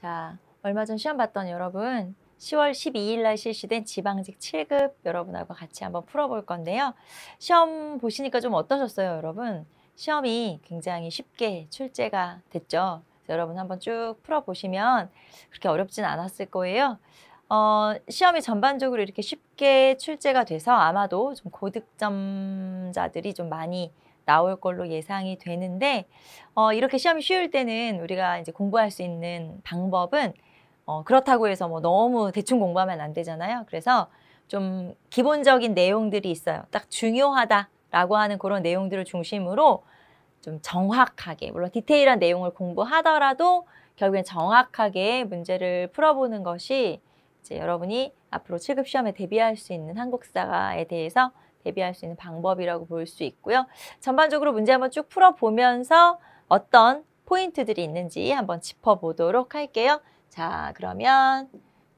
자, 얼마 전 시험 봤던 여러분 10월 12일 날 실시된 지방직 7급 여러분하고 같이 한번 풀어볼 건데요. 시험 보시니까 좀 어떠셨어요, 여러분? 시험이 굉장히 쉽게 출제가 됐죠. 여러분 한번 쭉 풀어보시면 그렇게 어렵진 않았을 거예요. 어, 시험이 전반적으로 이렇게 쉽게 출제가 돼서 아마도 좀 고득점자들이 좀 많이 나올 걸로 예상이 되는데 어, 이렇게 시험이 쉬울 때는 우리가 이제 공부할 수 있는 방법은 어, 그렇다고 해서 뭐 너무 대충 공부하면 안 되잖아요. 그래서 좀 기본적인 내용들이 있어요. 딱 중요하다라고 하는 그런 내용들을 중심으로 좀 정확하게 물론 디테일한 내용을 공부하더라도 결국엔 정확하게 문제를 풀어보는 것이 이제 여러분이 앞으로 7급 시험에 대비할 수 있는 한국사에 대해서 대비할 수 있는 방법이라고 볼 수 있고요. 전반적으로 문제 한번 쭉 풀어보면서 어떤 포인트들이 있는지 한번 짚어보도록 할게요. 자, 그러면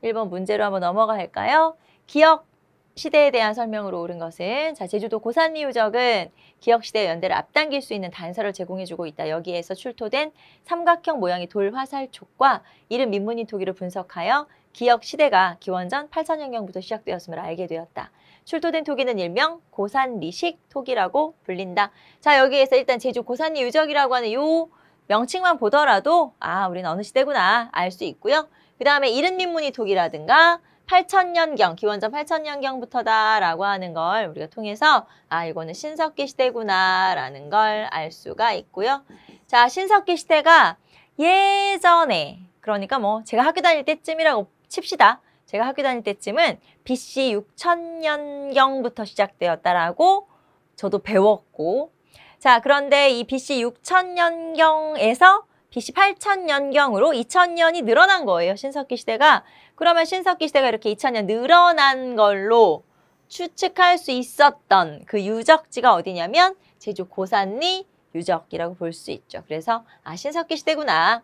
1번 문제로 한번 넘어가할까요 기억 시대에 대한 설명으로 옳은 것은 자 제주도 고산리 유적은 기억시대 연대를 앞당길 수 있는 단서를 제공해주고 있다. 여기에서 출토된 삼각형 모양의 돌 화살촉과 이른 민무늬 토기를 분석하여 기억시대가 기원전 8천년경부터 시작되었음을 알게 되었다. 출토된 토기는 일명 고산리식 토기라고 불린다. 자, 여기에서 일단 제주 고산리 유적이라고 하는 요 명칭만 보더라도 아, 우리는 어느 시대구나 알 수 있고요. 그 다음에 이른 민무늬 토기라든가 8천년경, 기원전 8천년경부터다라고 하는 걸 우리가 통해서 아, 이거는 신석기 시대구나라는 걸 알 수가 있고요. 자, 신석기 시대가 예전에 그러니까 뭐 제가 학교 다닐 때쯤이라고 칩시다. 제가 학교 다닐 때쯤은 BC 6천년경부터 시작되었다라고 저도 배웠고 자 그런데 이 BC 6천년경에서 BC 8천년경으로 2천년이 늘어난 거예요. 신석기 시대가. 그러면 신석기 시대가 이렇게 2천년 늘어난 걸로 추측할 수 있었던 그 유적지가 어디냐면 제주 고산리 유적이라고 볼 수 있죠. 그래서 아 신석기 시대구나.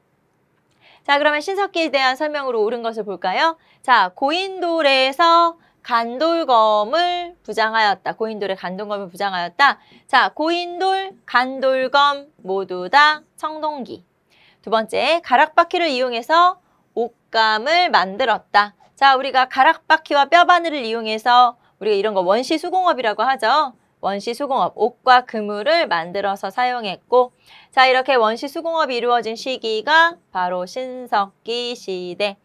자, 그러면 신석기에 대한 설명으로 옳은 것을 볼까요? 자, 고인돌에서 간돌검을 부장하였다. 고인돌의 간돌검을 부장하였다. 자, 고인돌, 간돌검 모두 다 청동기. 두 번째, 가락바퀴를 이용해서 옷감을 만들었다. 자, 우리가 가락바퀴와 뼈바늘을 이용해서 우리가 이런 거 원시 수공업이라고 하죠. 원시 수공업 옥과 그물을 만들어서 사용했고 자 이렇게 원시 수공업이 이루어진 시기가 바로 신석기 시대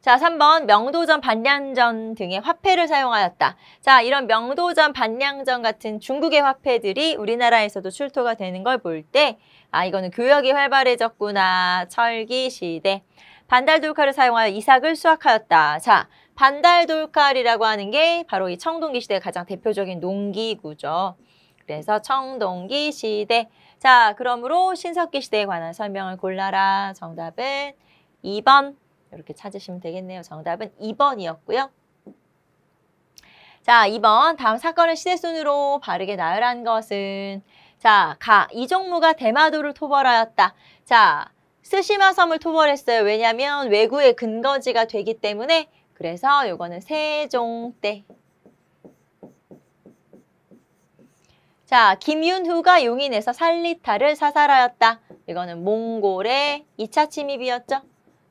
자, 3번 명도전, 반량전 등의 화폐를 사용하였다. 자, 이런 명도전, 반량전 같은 중국의 화폐들이 우리나라에서도 출토가 되는 걸 볼 때 아, 이거는 교역이 활발해졌구나. 철기 시대. 반달 돌카를 사용하여 이삭을 수확하였다. 자, 반달 돌칼이라고 하는 게 바로 이 청동기 시대의 가장 대표적인 농기구죠. 그래서 청동기 시대. 자, 그러므로 신석기 시대에 관한 설명을 골라라. 정답은 2번. 이렇게 찾으시면 되겠네요. 정답은 2번이었고요. 자, 2번. 다음 사건을 시대순으로 바르게 나열한 것은 자, 가. 이종무가 대마도를 토벌하였다. 자, 스시마 섬을 토벌했어요. 왜냐하면 왜구의 근거지가 되기 때문에 그래서 요거는 세종 때. 자, 김윤후가 용인에서 살리타를 사살하였다. 이거는 몽골의 2차 침입이었죠.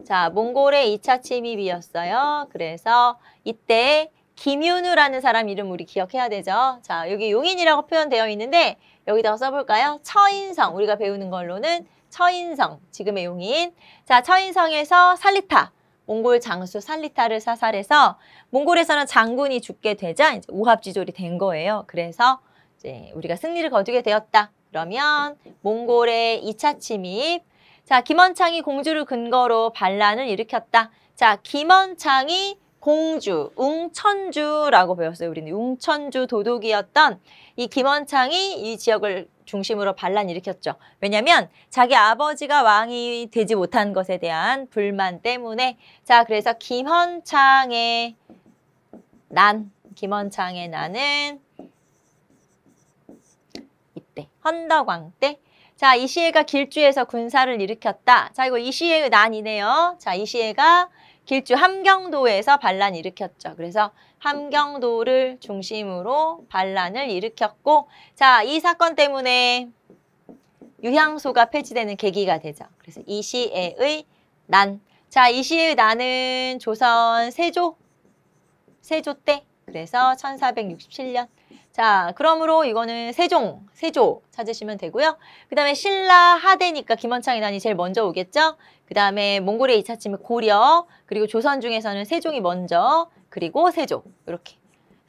자, 몽골의 2차 침입이었어요. 그래서 이때 김윤우라는 사람 이름 우리 기억해야 되죠. 자, 여기 용인이라고 표현되어 있는데 여기다가 써볼까요? 처인성, 우리가 배우는 걸로는 처인성, 지금의 용인. 자, 처인성에서 살리타. 몽골 장수 산리타를 사살해서 몽골에서는 장군이 죽게 되자 이제 우합지졸이된 거예요. 그래서 이제 우리가 승리를 거두게 되었다. 그러면 몽골의 이차 침입. 자, 김원창이 공주를 근거로 반란을 일으켰다. 자, 김원창이 공주, 웅천주라고 배웠어요. 우리는 웅천주 도독이었던 이 김원창이 이 지역을 중심으로 반란 일으켰죠. 왜냐하면 자기 아버지가 왕이 되지 못한 것에 대한 불만 때문에 자 그래서 김헌창의 난 김헌창의 난은 이때 헌덕왕 때 자, 이시해가 길주에서 군사를 일으켰다. 자, 이거 이시해의 난이네요. 자, 이시해가 길주 함경도에서 반란 일으켰죠. 그래서 함경도를 중심으로 반란을 일으켰고 자, 이 사건 때문에 유향소가 폐지되는 계기가 되죠. 그래서 이 시에의 난. 자, 이 시의 난은 조선 세조 세조 때 그래서 1467년 자, 그러므로 이거는 세종, 세조 찾으시면 되고요. 그 다음에 신라, 하대니까 김원창의 난이 제일 먼저 오겠죠? 그 다음에 몽골의 이차 침입 고려, 그리고 조선 중에서는 세종이 먼저 그리고 세조 이렇게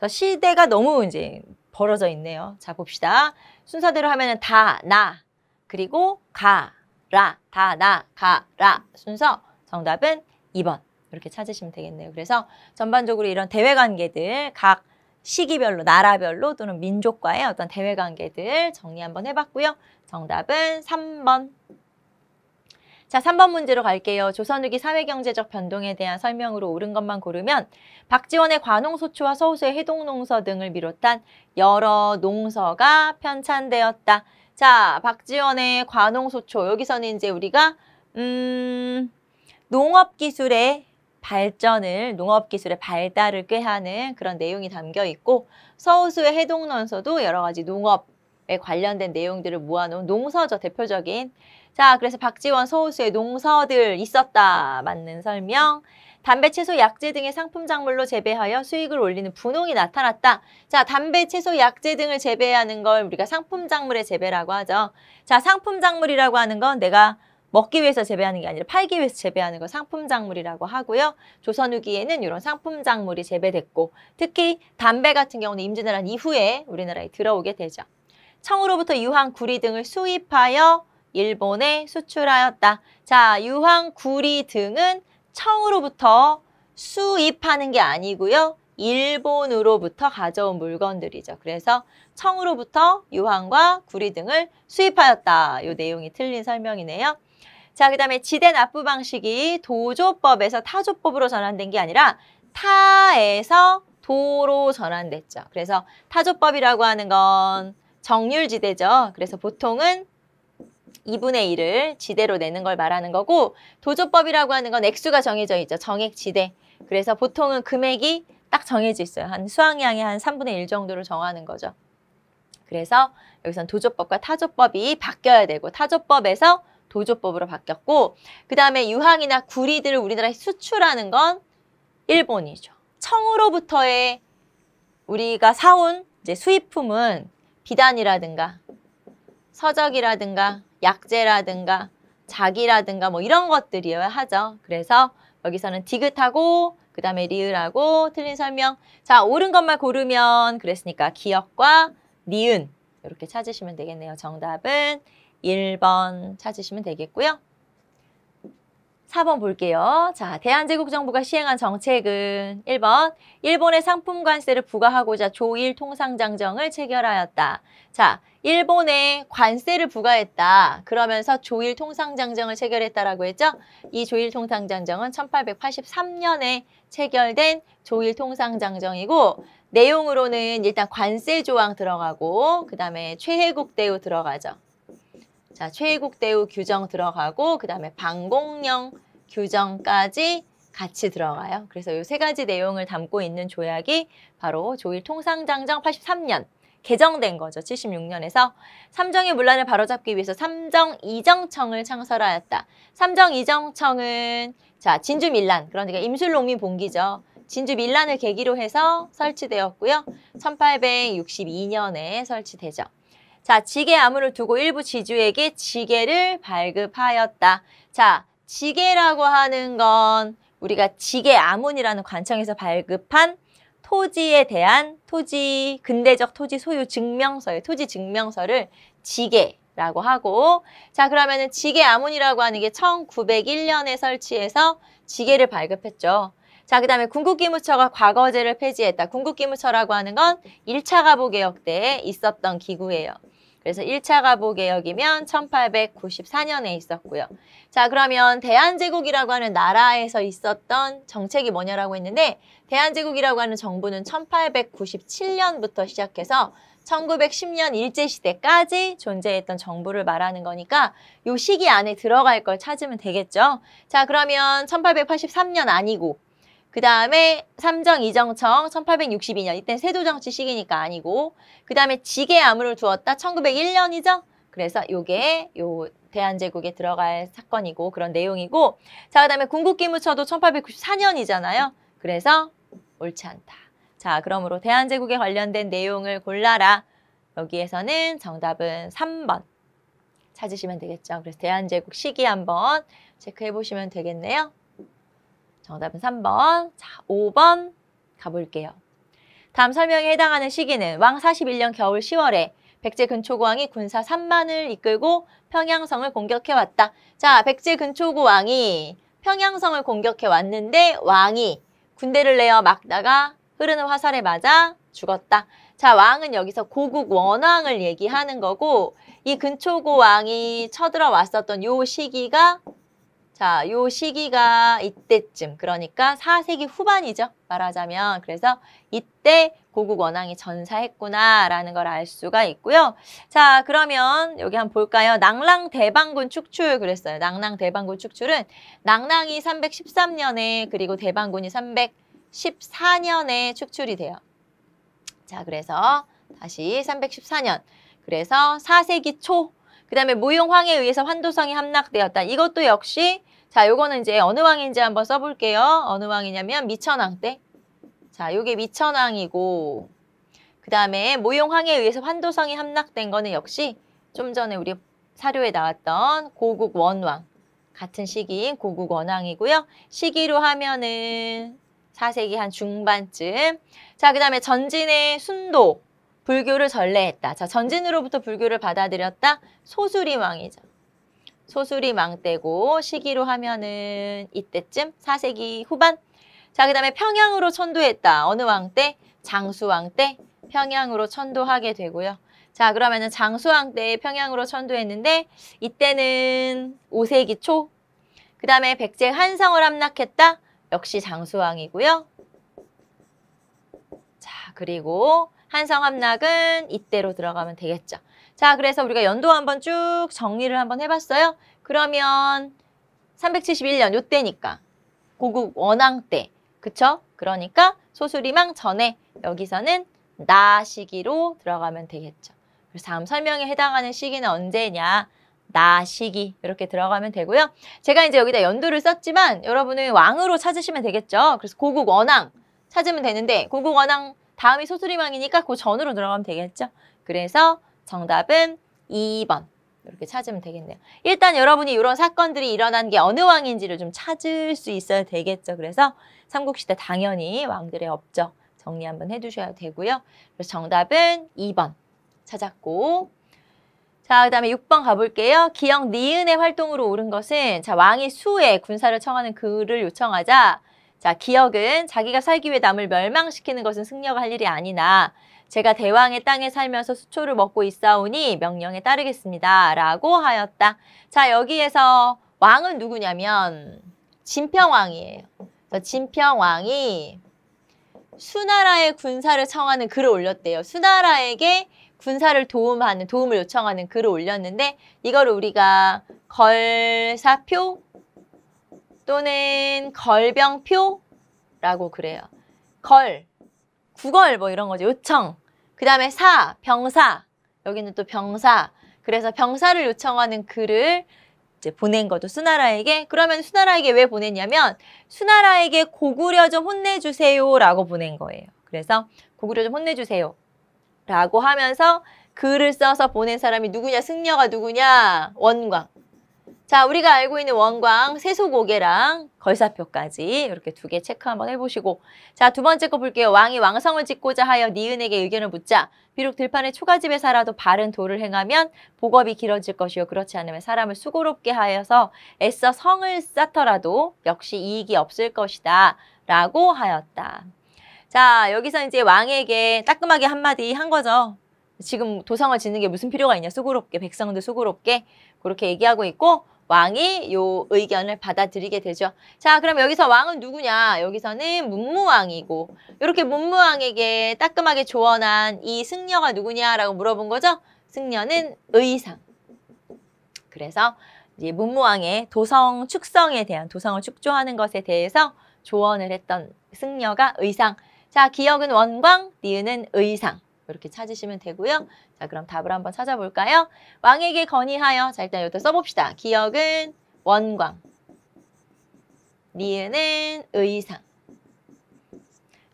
시대가 너무 이제 벌어져 있네요. 자 봅시다. 순서대로 하면은 다, 나, 그리고 가, 라, 다, 나, 가, 라 순서 정답은 2번 이렇게 찾으시면 되겠네요. 그래서 전반적으로 이런 대외관계들 각 시기별로 나라별로 또는 민족과의 어떤 대외관계들 정리 한번 해봤고요. 정답은 3번 자, 3번 문제로 갈게요. 조선후기 사회경제적 변동에 대한 설명으로 옳은 것만 고르면 박지원의 관홍소초와 서우수의 해동농서 등을 비롯한 여러 농서가 편찬되었다. 자, 박지원의 관홍소초. 여기서는 이제 우리가 음, 농업기술의 발전을 농업기술의 발달을 꾀하는 그런 내용이 담겨 있고 서우수의 해동농서도 여러 가지 농업에 관련된 내용들을 모아놓은 농서죠. 대표적인 자, 그래서 박지원 소울수의 농서들 있었다. 맞는 설명. 담배, 채소, 약재 등의 상품 작물로 재배하여 수익을 올리는 분홍이 나타났다. 자, 담배, 채소, 약재 등을 재배하는 걸 우리가 상품 작물의 재배라고 하죠. 자, 상품 작물이라고 하는 건 내가 먹기 위해서 재배하는 게 아니라 팔기 위해서 재배하는 거 상품 작물이라고 하고요. 조선 후기에는 이런 상품 작물이 재배됐고 특히 담배 같은 경우는 임진왜란 이후에 우리나라에 들어오게 되죠. 청으로부터 유황, 구리 등을 수입하여 일본에 수출하였다. 자, 유황, 구리 등은 청으로부터 수입하는 게 아니고요. 일본으로부터 가져온 물건들이죠. 그래서 청으로부터 유황과 구리 등을 수입하였다. 이 내용이 틀린 설명이네요. 자, 그 다음에 지대 납부 방식이 도조법에서 타조법으로 전환된 게 아니라 타에서 도로 전환됐죠. 그래서 타조법이라고 하는 건 정률지대죠. 그래서 보통은 2분의 1을 지대로 내는 걸 말하는 거고 도조법이라고 하는 건 액수가 정해져 있죠. 정액지대. 그래서 보통은 금액이 딱 정해져 있어요. 한 수학량의 한 3분의 1 정도를 정하는 거죠. 그래서 여기선 도조법과 타조법이 바뀌어야 되고 타조법에서 도조법으로 바뀌었고 그 다음에 유황이나 구리들을 우리나라에 수출하는 건 일본이죠. 청으로부터의 우리가 사온 이제 수입품은 비단이라든가 서적이라든가 약재라든가 자기라든가 뭐 이런 것들이어야 하죠. 그래서 여기서는 디귿하고 그 다음에 리을하고 틀린 설명. 자, 옳은 것만 고르면 그랬으니까 기억과 니은 이렇게 찾으시면 되겠네요. 정답은 1번 찾으시면 되겠고요. 4번 볼게요. 자, 대한제국 정부가 시행한 정책은 1번 일본의 상품관세를 부과하고자 조일 통상장정을 체결하였다. 자, 일본에 관세를 부과했다. 그러면서 조일 통상장정을 체결했다라고 했죠. 이 조일 통상장정은 1883년에 체결된 조일 통상장정이고 내용으로는 일단 관세 조항 들어가고 그 다음에 최혜국 대우 들어가죠. 자, 최애국 대우 규정 들어가고 그 다음에 방공령 규정까지 같이 들어가요. 그래서 이 세 가지 내용을 담고 있는 조약이 바로 조일 통상장정 83년 개정된 거죠. 76년에서 삼정의 문란을 바로잡기 위해서 삼정 이정청을 창설하였다. 삼정 이정청은 자 진주 밀란 그러니까 임술농민 봉기죠. 진주 밀란을 계기로 해서 설치되었고요. 1862년에 설치되죠. 자, 지게 암호를 두고 일부 지주에게 지게를 발급하였다. 자, 지게라고 하는 건 우리가 지게 암문이라는 관청에서 발급한 토지에 대한 토지 근대적 토지 소유 증명서의 토지 증명서를 지게라고 하고 자 그러면은 지게 암문이라고 하는 게 1901년에 설치해서 지게를 발급했죠. 자, 그 다음에 군국기무처가 과거제를 폐지했다. 군국기무처라고 하는 건일차 가보개혁 때에 있었던 기구예요. 그래서 1차 가보개혁이면 1894년에 있었고요. 자 그러면 대한제국이라고 하는 나라에서 있었던 정책이 뭐냐라고 했는데 대한제국이라고 하는 정부는 1897년부터 시작해서 1910년 일제시대까지 존재했던 정부를 말하는 거니까 요 시기 안에 들어갈 걸 찾으면 되겠죠. 자 그러면 1883년 아니고 그 다음에 삼정 이정청 1862년 이때 세도정치 시기니까 아니고 그 다음에 지게 암호를 두었다 1901년이죠. 그래서 요게 요 대한제국에 들어갈 사건이고 그런 내용이고 자 그다음에 군국기무처도 1894년이잖아요. 그래서 옳지 않다. 자 그러므로 대한제국에 관련된 내용을 골라라. 여기에서는 정답은 3번 찾으시면 되겠죠. 그래서 대한제국 시기 한번 체크해 보시면 되겠네요. 정답은 3번. 자, 5번 가볼게요. 다음 설명에 해당하는 시기는 왕 41년 겨울 10월에 백제 근초고왕이 군사 3만을 이끌고 평양성을 공격해왔다. 자, 백제 근초고왕이 평양성을 공격해왔는데 왕이 군대를 내어 막다가 흐르는 화살에 맞아 죽었다. 자, 왕은 여기서 고국 원왕을 얘기하는 거고 이 근초고왕이 쳐들어왔었던 요 시기가 자, 요 시기가 이때쯤 그러니까 4세기 후반이죠. 말하자면 그래서 이때 고국 원앙이 전사했구나라는 걸 알 수가 있고요. 자, 그러면 여기 한번 볼까요? 낭랑 대방군 축출 그랬어요. 낭랑 대방군 축출은 낭랑이 313년에 그리고 대방군이 314년에 축출이 돼요. 자, 그래서 다시 314년. 그래서 4세기 초그 다음에 무용황에 의해서 환도성이 함락되었다. 이것도 역시 자 요거는 이제 어느 왕인지 한번 써볼게요. 어느 왕이냐면 미천왕 때. 자 요게 미천왕이고 그 다음에 모용황에 의해서 환도성이 함락된 거는 역시 좀 전에 우리 사료에 나왔던 고국원왕 같은 시기인 고국원왕이고요. 시기로 하면은 4세기 한 중반쯤 자 그 다음에 전진의 순도 불교를 전래했다. 자, 전진으로부터 불교를 받아들였다. 소수리 왕이죠. 소수리 왕 때고 시기로 하면은 이때쯤 4세기 후반. 자, 그다음에 평양으로 천도했다. 어느 왕 때? 장수왕 때 평양으로 천도하게 되고요. 자, 그러면은 장수왕 때 평양으로 천도했는데 이때는 5세기 초. 그다음에 백제 한성을 함락했다. 역시 장수왕이고요. 자, 그리고 한성 함락은 이때로 들어가면 되겠죠. 자, 그래서 우리가 연도 한번 쭉 정리를 한번 해봤어요. 그러면 371년 요때니까 고국 원앙 때, 그쵸? 그러니까 소수리망 전에 여기서는 나 시기로 들어가면 되겠죠. 그래서 다음 설명에 해당하는 시기는 언제냐? 나 시기 이렇게 들어가면 되고요. 제가 이제 여기다 연도를 썼지만 여러분은 왕으로 찾으시면 되겠죠. 그래서 고국 원앙 찾으면 되는데 고국 원앙 다음이 소수리망이니까 그 전으로 들어가면 되겠죠? 그래서 정답은 2번. 이렇게 찾으면 되겠네요. 일단 여러분이 이런 사건들이 일어난 게 어느 왕인지를 좀 찾을 수 있어야 되겠죠. 그래서 삼국시대 당연히 왕들의 업적 정리 한번 해두셔야 되고요. 그래서 정답은 2번 찾았고 자, 그 다음에 6번 가볼게요. 기영 니은의 활동으로 오른 것은 자 왕이 수에 군사를 청하는 그를 요청하자 자, 기억은 자기가 살기 위해 남을 멸망시키는 것은 승려가 할 일이 아니나 제가 대왕의 땅에 살면서 수초를 먹고 있사오니 명령에 따르겠습니다. 라고 하였다. 자, 여기에서 왕은 누구냐면 진평왕이에요. 진평왕이 수나라의 군사를 청하는 글을 올렸대요. 수나라에게 군사를 도움하는 도움을 요청하는 글을 올렸는데 이걸 우리가 걸사표 또는 걸병표라고 그래요. 걸, 구걸 뭐 이런 거죠. 요청. 그 다음에 사, 병사. 여기는 또 병사. 그래서 병사를 요청하는 글을 이제 보낸 거죠. 수나라에게. 그러면 수나라에게 왜 보냈냐면 수나라에게 고구려 좀 혼내주세요 라고 보낸 거예요. 그래서 고구려 좀 혼내주세요 라고 하면서 글을 써서 보낸 사람이 누구냐, 승려가 누구냐, 원광. 자, 우리가 알고 있는 원광, 세소고개랑 걸사표까지 이렇게 두 개 체크 한번 해보시고 자, 두 번째 거 볼게요. 왕이 왕성을 짓고자 하여 니은에게 의견을 묻자 비록 들판의 초가집에 살아도 바른 도를 행하면 복업이 길어질 것이요 그렇지 않으면 사람을 수고롭게 하여서 애써 성을 쌓더라도 역시 이익이 없을 것이다 라고 하였다. 자, 여기서 이제 왕에게 따끔하게 한마디 한 거죠. 지금 도성을 짓는 게 무슨 필요가 있냐 수고롭게 백성들 수고롭게 그렇게 얘기하고 있고 왕이 요 의견을 받아들이게 되죠. 자, 그럼 여기서 왕은 누구냐? 여기서는 문무왕이고 이렇게 문무왕에게 따끔하게 조언한 이 승려가 누구냐라고 물어본 거죠. 승려는 의상. 그래서 이제 문무왕의 도성 축성에 대한 도성을 축조하는 것에 대해서 조언을 했던 승려가 의상. 자, 기억은 원광, 니은은 의상. 이렇게 찾으시면 되고요. 자, 그럼 답을 한번 찾아볼까요? 왕에게 건의하여 자, 일단 이것도 써봅시다. 기억은 원광, 니은은 의상.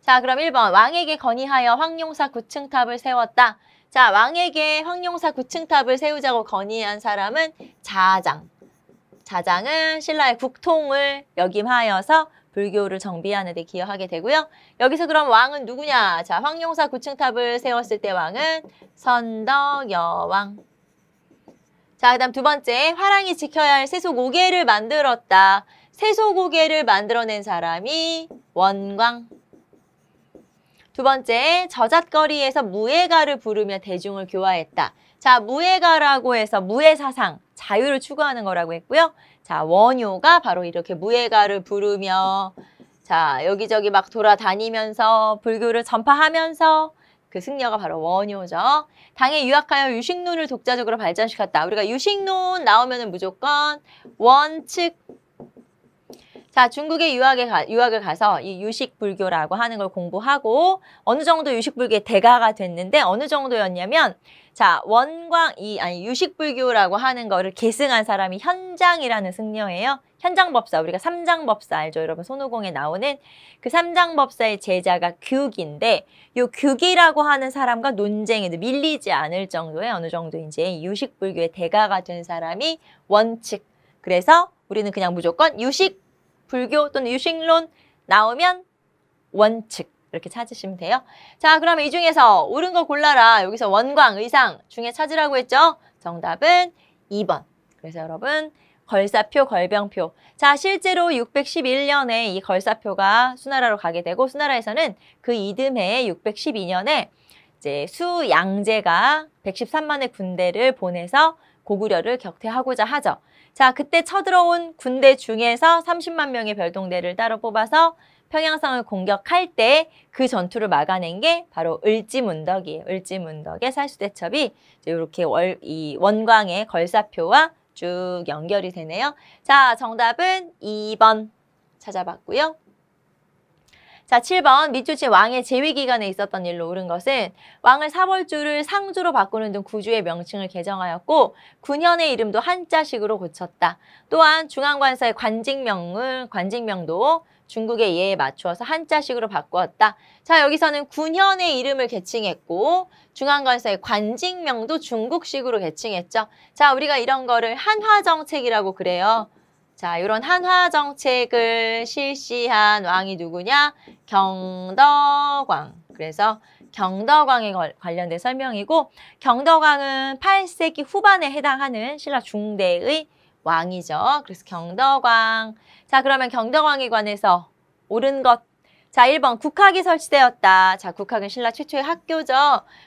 자, 그럼 1번 왕에게 건의하여 황룡사 9층탑을 세웠다. 자, 왕에게 황룡사 9층탑을 세우자고 건의한 사람은 자장. 자장은 신라의 국통을 역임하여서 불교를 정비하는 데 기여하게 되고요. 여기서 그럼 왕은 누구냐? 자, 황룡사 9층탑을 세웠을 때 왕은 선덕여왕. 자, 그 다음 두 번째, 화랑이 지켜야 할 세소고개를 만들었다. 세소고개를 만들어낸 사람이 원광. 두 번째, 저잣거리에서 무예가를 부르며 대중을 교화했다. 자, 무예가라고 해서 무예사상, 자유를 추구하는 거라고 했고요. 자, 원효가 바로 이렇게 무예가를 부르며 자, 여기저기 막 돌아다니면서 불교를 전파하면서 그 승려가 바로 원효죠. 당에 유학하여 유식론을 독자적으로 발전시켰다. 우리가 유식론 나오면은 무조건 원칙 자, 중국에 유학에 가, 유학을 가서 이 유식 불교라고 하는 걸 공부하고 어느 정도 유식 불교의 대가가 됐는데 어느 정도였냐면 자, 원광이 아니 유식불교라고 하는 거를 계승한 사람이 현장이라는 승려예요. 현장법사 우리가 삼장법사 알죠? 여러분 손오공에 나오는 그 삼장법사의 제자가 규기인데 요 규기라고 하는 사람과 논쟁에도 밀리지 않을 정도의 어느 정도 이제 유식불교의 대가가 된 사람이 원칙. 그래서 우리는 그냥 무조건 유식 불교 또는 유식론 나오면 원칙 이렇게 찾으시면 돼요. 자, 그러면 이 중에서 옳은 거 골라라. 여기서 원광, 의상 중에 찾으라고 했죠? 정답은 2번. 그래서 여러분 걸사표, 걸병표. 자, 실제로 611년에 이 걸사표가 수나라로 가게 되고 수나라에서는 그 이듬해 612년에 이제 수양제가 113만의 군대를 보내서 고구려를 격퇴하고자 하죠. 자, 그때 쳐들어온 군대 중에서 30만 명의 별동대를 따로 뽑아서 평양성을 공격할 때 그 전투를 막아낸 게 바로 을지문덕이에요. 을지문덕의 살수대첩이 이렇게 월, 이 원광의 걸사표와 쭉 연결이 되네요. 자, 정답은 2번 찾아봤고요. 자, 7번 미추친 왕의 재위 기간에 있었던 일로 옳은 것은 왕을 사벌주를 상주로 바꾸는 등 구주의 명칭을 개정하였고 군현의 이름도 한자식으로 고쳤다. 또한 중앙관사의 관직명을 관직명도 중국의 예에 맞추어서 한자식으로 바꾸었다. 자 여기서는 군현의 이름을 계칭했고 중앙관설의 관직명도 중국식으로 계칭했죠. 자 우리가 이런 거를 한화정책이라고 그래요. 자 이런 한화정책을 실시한 왕이 누구냐? 경덕왕. 그래서 경덕왕에 관련된 설명이고 경덕왕은 8세기 후반에 해당하는 신라 중대의 왕이죠. 그래서 경덕왕. 자, 그러면 경덕왕에 관해서 옳은 것. 자, 1번 국학이 설치되었다. 자, 국학은 신라 최초의 학교죠.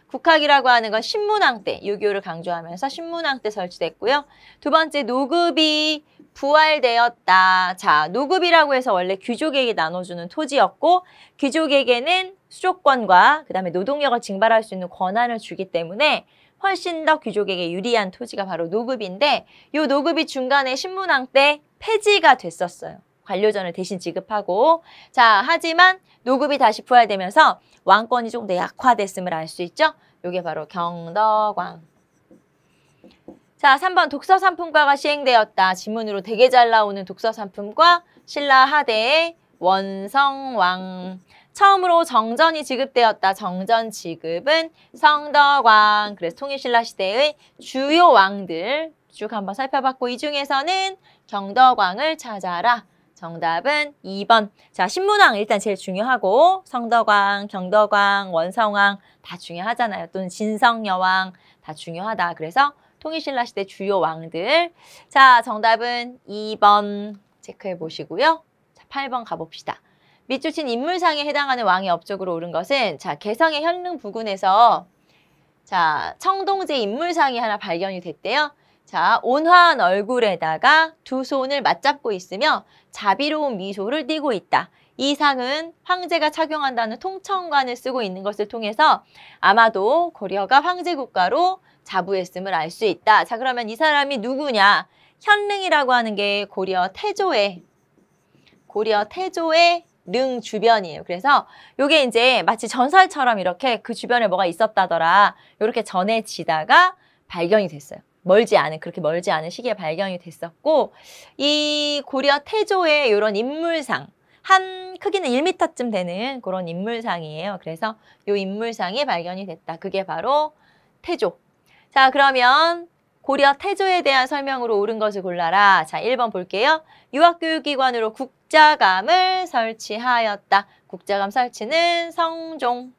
국학이라고 하는 건 신문왕 때, 유교를 강조하면서 신문왕 때 설치됐고요. 두 번째 노급이 부활되었다. 자, 노급이라고 해서 원래 귀족에게 나눠주는 토지였고 귀족에게는 수족권과그 다음에 노동력을 징발할 수 있는 권한을 주기 때문에 훨씬 더 귀족에게 유리한 토지가 바로 노급인데 이 노급이 중간에 신문왕 때 폐지가 됐었어요. 관료전을 대신 지급하고 자 하지만 노급이 다시 부활되면서 왕권이 조금 더 약화됐음을 알 수 있죠. 이게 바로 경덕왕. 자 3번 독서상품과가 시행되었다. 지문으로 되게 잘 나오는 독서상품과 신라 하대의 원성왕. 처음으로 정전이 지급되었다. 정전 지급은 성덕왕, 그래서 통일신라 시대의 주요 왕들 쭉 한번 살펴봤고 이 중에서는 경덕왕을 찾아라. 정답은 2번. 자, 신문왕 일단 제일 중요하고 성덕왕, 경덕왕, 원성왕 다 중요하잖아요. 또는 진성여왕 다 중요하다. 그래서 통일신라 시대 주요 왕들. 자, 정답은 2번 체크해 보시고요. 자, 8번 가봅시다. 밑줄친 인물상에 해당하는 왕이 업적으로 오른 것은 자 개성의 현릉 부근에서 자 청동제 인물상이 하나 발견이 됐대요. 자 온화한 얼굴에다가 두 손을 맞잡고 있으며 자비로운 미소를 띠고 있다. 이 상은 황제가 착용한다는 통청관을 쓰고 있는 것을 통해서 아마도 고려가 황제 국가로 자부했음을 알 수 있다. 자 그러면 이 사람이 누구냐? 현릉이라고 하는 게 고려 태조의 고려 태조의 능 주변이에요. 그래서 이게 이제 마치 전설처럼 이렇게 그 주변에 뭐가 있었다더라 이렇게 전해지다가 발견이 됐어요. 멀지 않은 그렇게 멀지 않은 시기에 발견이 됐었고 이 고려 태조의 이런 인물상 한 크기는 1미터쯤 되는 그런 인물상이에요. 그래서 이 인물상이 발견이 됐다. 그게 바로 태조. 자 그러면 고려 태조에 대한 설명으로 옳은 것을 골라라. 자, 1번 볼게요. 유학교육기관으로 국 국자감을 설치하였다. 국자감 설치는 성종.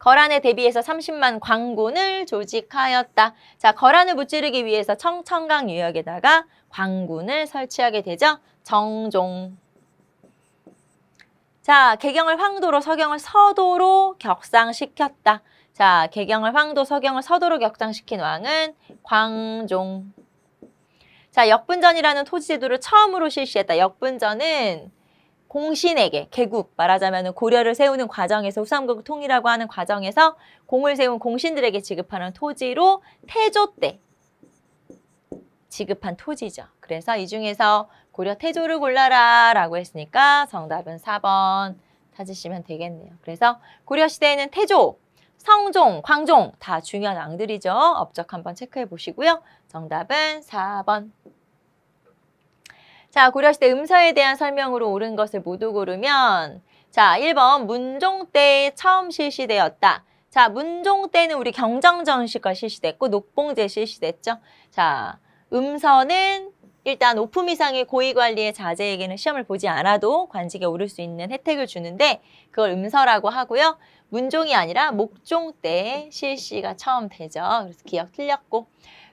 거란에 대비해서 30만 광군을 조직하였다. 자, 거란을 무찌르기 위해서 청천강 유역에다가 광군을 설치하게 되죠. 정종. 자, 개경을 황도로, 서경을 서도로 격상시켰다. 자, 개경을 황도, 서경을 서도로 격상시킨 왕은 광종. 자, 역분전이라는 토지 제도를 처음으로 실시했다. 역분전은 공신에게 개국 말하자면 고려를 세우는 과정에서 후삼국 통일라고 하는 과정에서 공을 세운 공신들에게 지급하는 토지로 태조 때 지급한 토지죠. 그래서 이 중에서 고려 태조를 골라라 라고 했으니까 정답은 4번 찾으시면 되겠네요. 그래서 고려시대에는 태조, 성종, 광종 다 중요한 왕들이죠. 업적 한번 체크해 보시고요. 정답은 4번. 자, 고려시대 음서에 대한 설명으로 옳은 것을 모두 고르면 자, 1번 문종 때 처음 실시되었다. 자, 문종 때는 우리 경정정시가 실시됐고 녹봉제 실시됐죠. 자, 음서는 일단 5품 이상의 고위관리의 자제에게는 시험을 보지 않아도 관직에 오를 수 있는 혜택을 주는데 그걸 음서라고 하고요. 문종이 아니라 목종 때 실시가 처음 되죠. 그래서 기억 틀렸고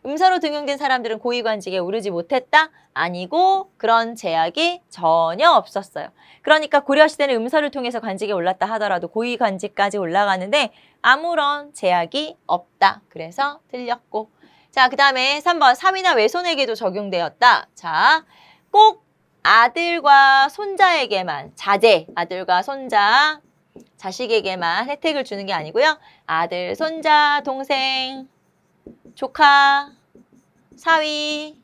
음사로 등용된 사람들은 고위관직에 오르지 못했다? 아니고 그런 제약이 전혀 없었어요. 그러니까 고려시대는 음서를 통해서 관직에 올랐다 하더라도 고위관직까지 올라가는데 아무런 제약이 없다. 그래서 틀렸고 자, 그 다음에 3번 삼이나 외손에게도 적용되었다. 자, 꼭 아들과 손자에게만 자제, 아들과 손자, 자식에게만 혜택을 주는 게 아니고요. 아들, 손자, 동생, 조카, 사위,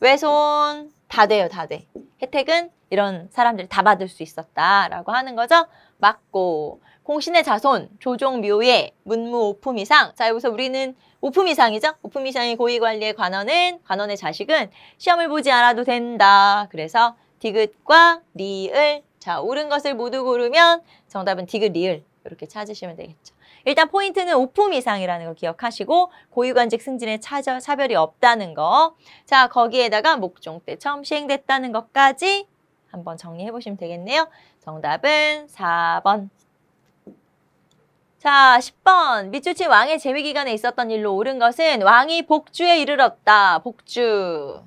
외손 다 돼요, 다 돼. 혜택은 이런 사람들이 다 받을 수 있었다라고 하는 거죠. 맞고 공신의 자손, 조종 묘의 문무 오품 이상. 자, 여기서 우리는 오품 이상이죠? 오품 이상의 고위관리의 관원은, 관원의 자식은 시험을 보지 않아도 된다. 그래서 디귿과 리을. 자, 옳은 것을 모두 고르면 정답은 디귿, 리을. 이렇게 찾으시면 되겠죠. 일단 포인트는 오품 이상이라는 걸 기억하시고 고유관직 승진에 차저, 차별이 없다는 거. 자, 거기에다가 목종 때 처음 시행됐다는 것까지 한번 정리해 보시면 되겠네요. 정답은 4번. 자, 10번. 밑줄친 왕의 재위기간에 있었던 일로 옳은 것은 왕이 복주에 이르렀다. 복주.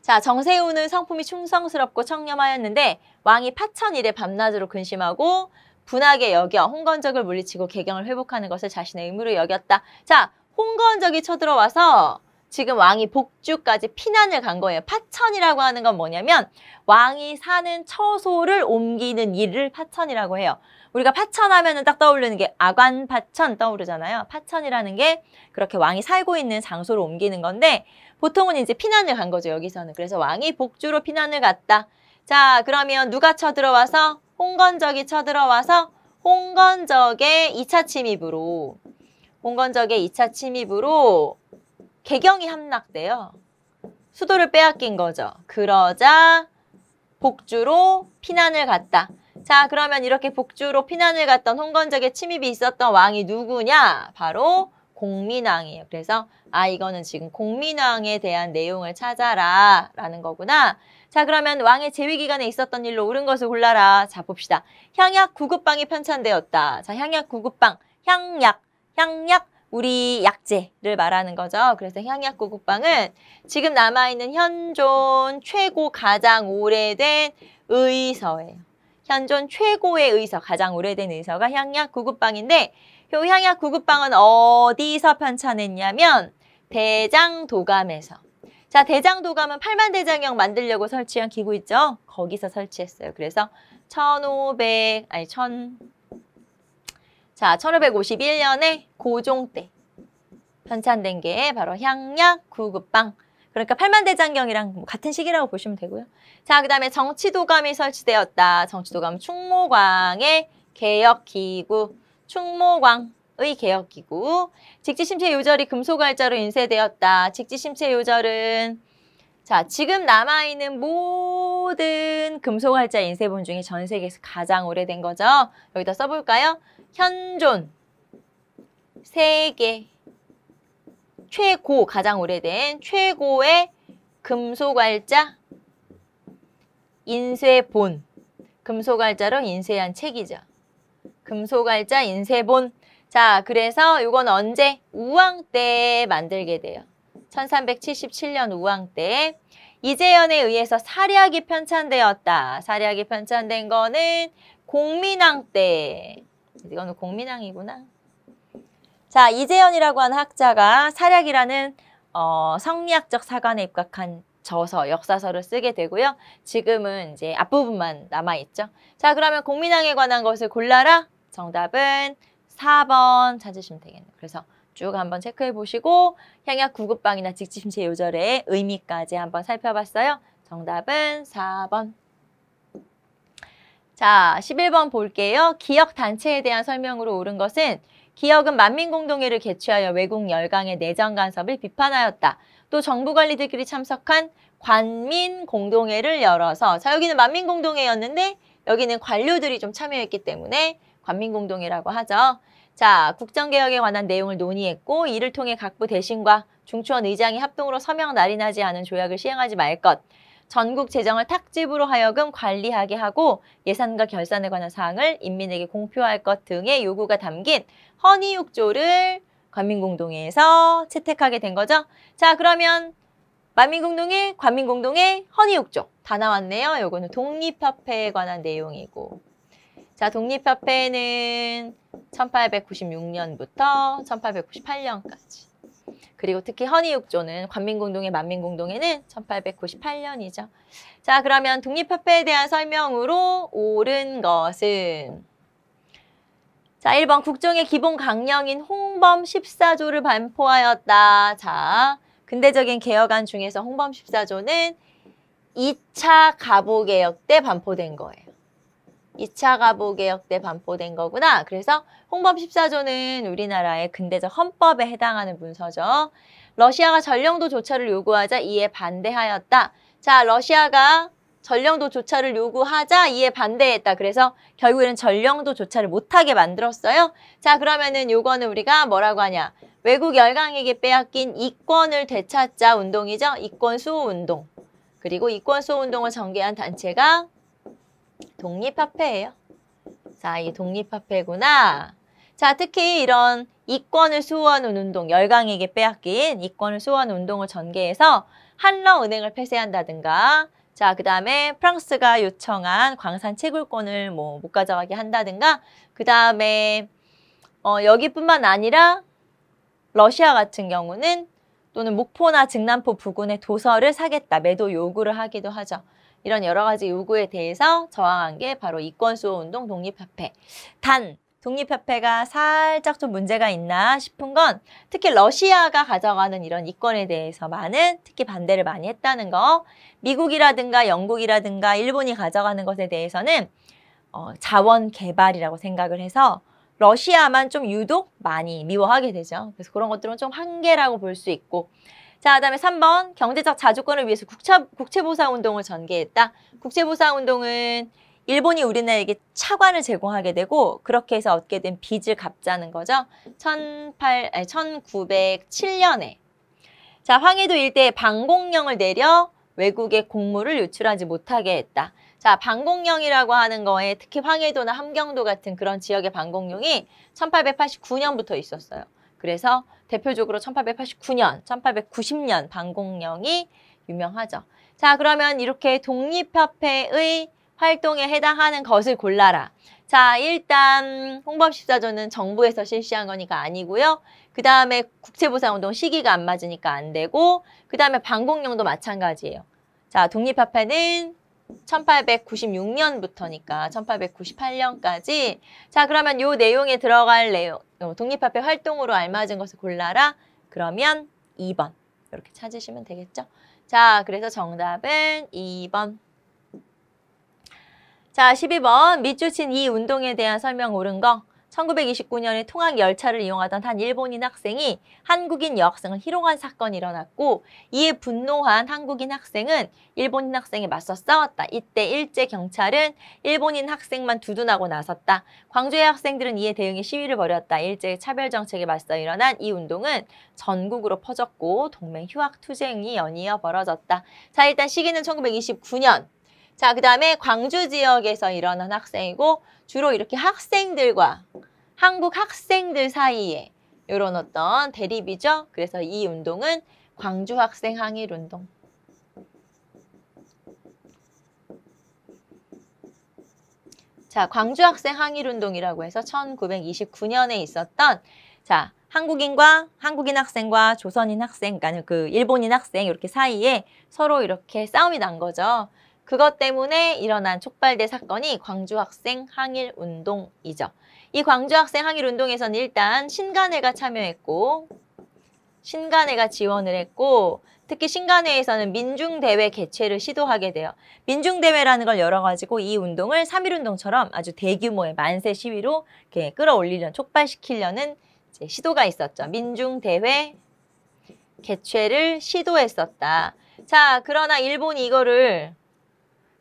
자, 정세우는 성품이 충성스럽고 청렴하였는데 왕이 파천일에 밤낮으로 근심하고 분하게 여겨 홍건적을 물리치고 개경을 회복하는 것을 자신의 의무로 여겼다. 자, 홍건적이 쳐들어와서 지금 왕이 복주까지 피난을 간 거예요. 파천이라고 하는 건 뭐냐면 왕이 사는 처소를 옮기는 일을 파천이라고 해요. 우리가 파천하면 은딱 떠오르는 게 아관파천 떠오르잖아요. 파천이라는 게 그렇게 왕이 살고 있는 장소를 옮기는 건데 보통은 이제 피난을 간 거죠. 여기서는. 그래서 왕이 복주로 피난을 갔다. 자 그러면 누가 쳐들어와서 홍건적이 쳐들어와서 홍건적의 2차 침입으로 홍건적의 2차 침입으로 개경이 함락돼요. 수도를 빼앗긴 거죠. 그러자 복주로 피난을 갔다. 자 그러면 이렇게 복주로 피난을 갔던 홍건적의 침입이 있었던 왕이 누구냐? 바로 공민왕이에요. 그래서 아 이거는 지금 공민왕에 대한 내용을 찾아라 라는 거구나. 자 그러면 왕의 재위 기간에 있었던 일로 옳은 것을 골라라. 자 봅시다. 향약 구급방이 편찬되었다. 자 향약 구급방, 향약, 향약 우리 약재를 말하는 거죠. 그래서 향약 구급방은 지금 남아있는 현존 최고 가장 오래된 의서예요. 현존 최고의 의서, 가장 오래된 의서가 향약 구급방인데 효향약 구급방은 어디서 편찬했냐면 대장 도감에서. 자, 대장 도감은 팔만 대장경 만들려고 설치한 기구 있죠? 거기서 설치했어요. 그래서 천오백 아니 천 자, 천오백오십일 년에 고종 때 편찬된 게 바로 향약 구급방. 그러니까 팔만대장경이랑 뭐 같은 시기라고 보시면 되고요. 자, 그 다음에 정치도감이 설치되었다. 정치도감 충무광의 개혁기구. 충모광의 개혁기구, 직지심체 요절이 금속알자로 인쇄되었다. 직지심체 요절은 자, 지금 남아있는 모든 금속활자 인쇄본 중에 전 세계에서 가장 오래된 거죠. 여기다 써볼까요? 현존, 세계, 최고, 가장 오래된 최고의 금속활자 인쇄본, 금속활자로 인쇄한 책이죠. 금소갈자 인쇄본. 자, 그래서 이건 언제? 우왕 때 만들게 돼요. 1377년 우왕 때 이재현에 의해서 사략이 편찬되었다. 사략이 편찬된 거는 공민왕 때. 이거는 공민왕이구나. 자, 이재현이라고 하는 학자가 사략이라는 어, 성리학적 사관에 입각한 저서, 역사서를 쓰게 되고요. 지금은 이제 앞부분만 남아있죠. 자, 그러면 공민왕에 관한 것을 골라라. 정답은 4번 찾으시면 되겠네요. 그래서 쭉 한번 체크해 보시고 향약 구급방이나 직심체 요절의 의미까지 한번 살펴봤어요. 정답은 4번. 자, 11번 볼게요. 기억 단체에 대한 설명으로 옳은 것은 기억은 만민공동회를 개최하여 외국 열강의 내정 간섭을 비판하였다. 또 정부 관리들끼리 참석한 관민공동회를 열어서 자 여기는 만민공동회였는데 여기는 관료들이 좀 참여했기 때문에 관민공동이라고 하죠. 자, 국정개혁에 관한 내용을 논의했고 이를 통해 각부 대신과 중추원 의장이 합동으로 서명 날인하지 않은 조약을 시행하지 말 것. 전국 재정을 탁집으로 하여금 관리하게 하고 예산과 결산에 관한 사항을 인민에게 공표할 것 등의 요구가 담긴 허니육조를 관민공동회에서 채택하게 된 거죠. 자 그러면 만민공동회, 관민공동회, 허니육조다 나왔네요. 요거는 독립화폐에 관한 내용이고 자, 독립협회는 1896년부터 1898년까지. 그리고 특히 허니육조는 관민공동회, 만민공동회는 1898년이죠. 자, 그러면 독립협회에 대한 설명으로 옳은 것은 자, 1번 국정의 기본 강령인 홍범 14조를 반포하였다. 자, 근대적인 개혁안 중에서 홍범 14조는 2차 가보개혁 때 반포된 거예요. 2차 가보개혁 때 반포된 거구나. 그래서 홍범 14조는 우리나라의 근대적 헌법에 해당하는 문서죠. 러시아가 전령도 조차를 요구하자 이에 반대하였다. 자, 러시아가 전령도 조차를 요구하자 이에 반대했다. 그래서 결국에는 전령도 조차를 못하게 만들었어요. 자, 그러면은 요거는 우리가 뭐라고 하냐. 외국 열강에게 빼앗긴 이권을 되찾자 운동이죠. 이권 수호 운동. 그리고 이권 수호 운동을 전개한 단체가 독립화폐예요. 자, 이 독립화폐구나. 자, 특히 이런 이권을 수호하는 운동, 열강에게 빼앗긴 이권을 수호하는 운동을 전개해서 한러은행을 폐쇄한다든가 자, 그 다음에 프랑스가 요청한 광산 채굴권을 뭐 못 가져가게 한다든가 그 다음에 어, 여기뿐만 아니라 러시아 같은 경우는 또는 목포나 증남포 부근의 도서를 사겠다 매도 요구를 하기도 하죠. 이런 여러 가지 요구에 대해서 저항한 게 바로 이권수호운동 독립협회. 단 독립협회가 살짝 좀 문제가 있나 싶은 건 특히 러시아가 가져가는 이런 이권에 대해서 많은 특히 반대를 많이 했다는 거 미국이라든가 영국이라든가 일본이 가져가는 것에 대해서는 어, 자원 개발이라고 생각을 해서 러시아만 좀 유독 많이 미워하게 되죠. 그래서 그런 것들은 좀 한계라고 볼 수 있고 자, 그다음에 3번 경제적 자주권을 위해서 국차, 국채보상운동을 전개했다. 국채보상운동은 일본이 우리나라에게 차관을 제공하게 되고 그렇게 해서 얻게 된 빚을 갚자는 거죠. 18, 아니, 1907년에 자 황해도 일대에 방공령을 내려 외국의 공물을 유출하지 못하게 했다. 자 방공령이라고 하는 거에 특히 황해도나 함경도 같은 그런 지역의 방공령이 1889년부터 있었어요. 그래서 대표적으로 1889년, 1890년 방공령이 유명하죠. 자, 그러면 이렇게 독립협회의 활동에 해당하는 것을 골라라. 자, 일단 홍범십사조는 정부에서 실시한 거니까 아니고요. 그 다음에 국채보상운동 시기가 안 맞으니까 안 되고 그 다음에 방공령도 마찬가지예요. 자, 독립협회는 1896년부터니까 1898년까지 자 그러면 요 내용에 들어갈 내용 어, 독립화폐 활동으로 알맞은 것을 골라라. 그러면 2번 이렇게 찾으시면 되겠죠. 자, 그래서 정답은 2번. 자, 12번 밑줄 친 이 운동에 대한 설명 옳은 거. 1929년에 통학 열차를 이용하던 한 일본인 학생이 한국인 여학생을 희롱한 사건이 일어났고 이에 분노한 한국인 학생은 일본인 학생에 맞서 싸웠다. 이때 일제 경찰은 일본인 학생만 두둔하고 나섰다. 광주의 학생들은 이에 대응해 시위를 벌였다. 일제의 차별 정책에 맞서 일어난 이 운동은 전국으로 퍼졌고 동맹 휴학 투쟁이 연이어 벌어졌다. 자 일단 시기는 1929년 자, 그 다음에 광주 지역에서 일어난 학생이고 주로 이렇게 학생들과 한국 학생들 사이에 이런 어떤 대립이죠. 그래서 이 운동은 광주 학생 항일 운동. 자, 광주 학생 항일 운동이라고 해서 1929년에 있었던 자, 한국인과 한국인 학생과 조선인 학생, 아니 그러니까 그 일본인 학생 이렇게 사이에 서로 이렇게 싸움이 난 거죠. 그것 때문에 일어난 촉발된 사건이 광주학생 항일운동이죠. 이 광주학생 항일운동에서는 일단 신간회가 참여했고 신간회가 지원을 했고 특히 신간회에서는 민중대회 개최를 시도하게 돼요. 민중대회라는 걸 열어가지고 이 운동을 3.1운동처럼 아주 대규모의 만세 시위로 이렇게 끌어올리려는, 촉발시키려는 시도가 있었죠. 민중대회 개최를 시도했었다. 자, 그러나 일본이 이거를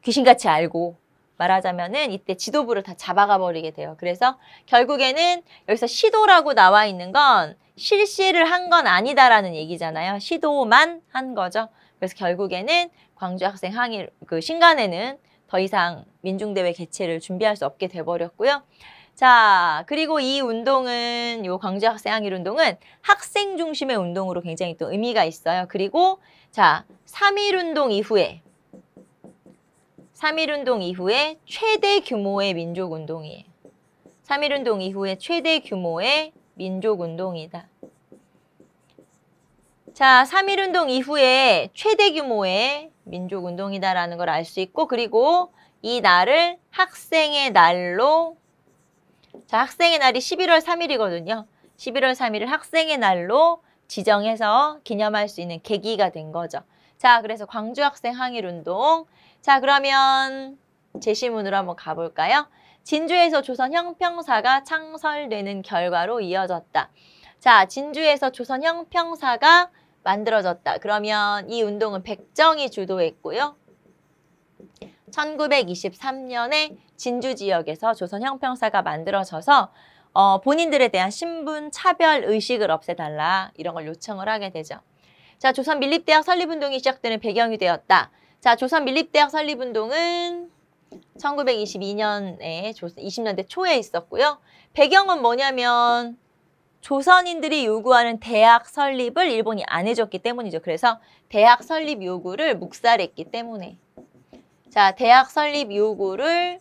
귀신같이 알고 말하자면은 이때 지도부를 다 잡아가 버리게 돼요. 그래서 결국에는 여기서 시도라고 나와 있는 건 실시를 한 건 아니다라는 얘기잖아요. 시도만 한 거죠. 그래서 결국에는 광주 학생 항일 그 신간에는 더 이상 민중대회 개최를 준비할 수 없게 돼버렸고요. 자, 그리고 이 운동은, 요 광주 학생 항일 운동은 학생 중심의 운동으로 굉장히 또 의미가 있어요. 그리고 자, 삼일 운동 이후에 3.1운동 이후에 최대 규모의 민족운동이에요. 3.1운동 이후에 최대 규모의 민족운동이다. 자, 3.1운동 이후에 최대 규모의 민족운동이다라는 걸 알 수 있고 그리고 이 날을 학생의 날로 자, 학생의 날이 11월 3일이거든요. 11월 3일을 학생의 날로 지정해서 기념할 수 있는 계기가 된 거죠. 자, 그래서 광주학생 항일운동 자 그러면 제시문으로 한번 가볼까요? 진주에서 조선 형평사가 창설되는 결과로 이어졌다. 자 진주에서 조선 형평사가 만들어졌다. 그러면 이 운동은 백정이 주도했고요. 1923년에 진주 지역에서 조선 형평사가 만들어져서 어, 본인들에 대한 신분 차별 의식을 없애달라 이런 걸 요청을 하게 되죠. 자, 조선 밀립대학 설립운동이 시작되는 배경이 되었다. 자, 조선 민립대학 설립운동은 1922년에 20년대 초에 있었고요. 배경은 뭐냐면 조선인들이 요구하는 대학 설립을 일본이 안 해줬기 때문이죠. 그래서 대학 설립 요구를 묵살했기 때문에 자, 대학 설립 요구를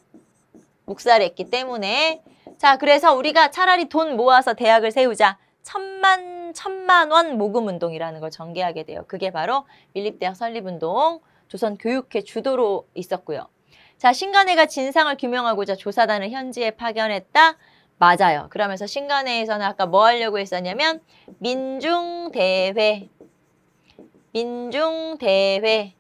묵살했기 때문에 자, 그래서 우리가 차라리 돈 모아서 대학을 세우자. 천만, 천만 원 모금 운동이라는 걸 전개하게 돼요. 그게 바로 밀립대학 설립 운동 조선 교육회 주도로 있었고요. 자, 신간회가 진상을 규명하고자 조사단을 현지에 파견했다. 맞아요. 그러면서 신간회에서는 아까 뭐 하려고 했었냐면 민중대회 민중대회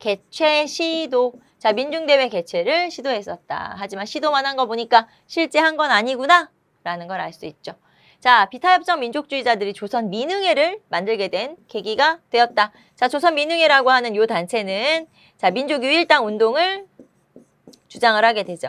개최 시도 자 민중대회 개최를 시도했었다. 하지만 시도만 한 거 보니까 실제 한 건 아니구나 라는 걸 알 수 있죠. 자, 비타협정 민족주의자들이 조선 민흥회를 만들게 된 계기가 되었다. 자, 조선 민흥회라고 하는 요 단체는 자, 민족 유일당 운동을 주장을 하게 되죠.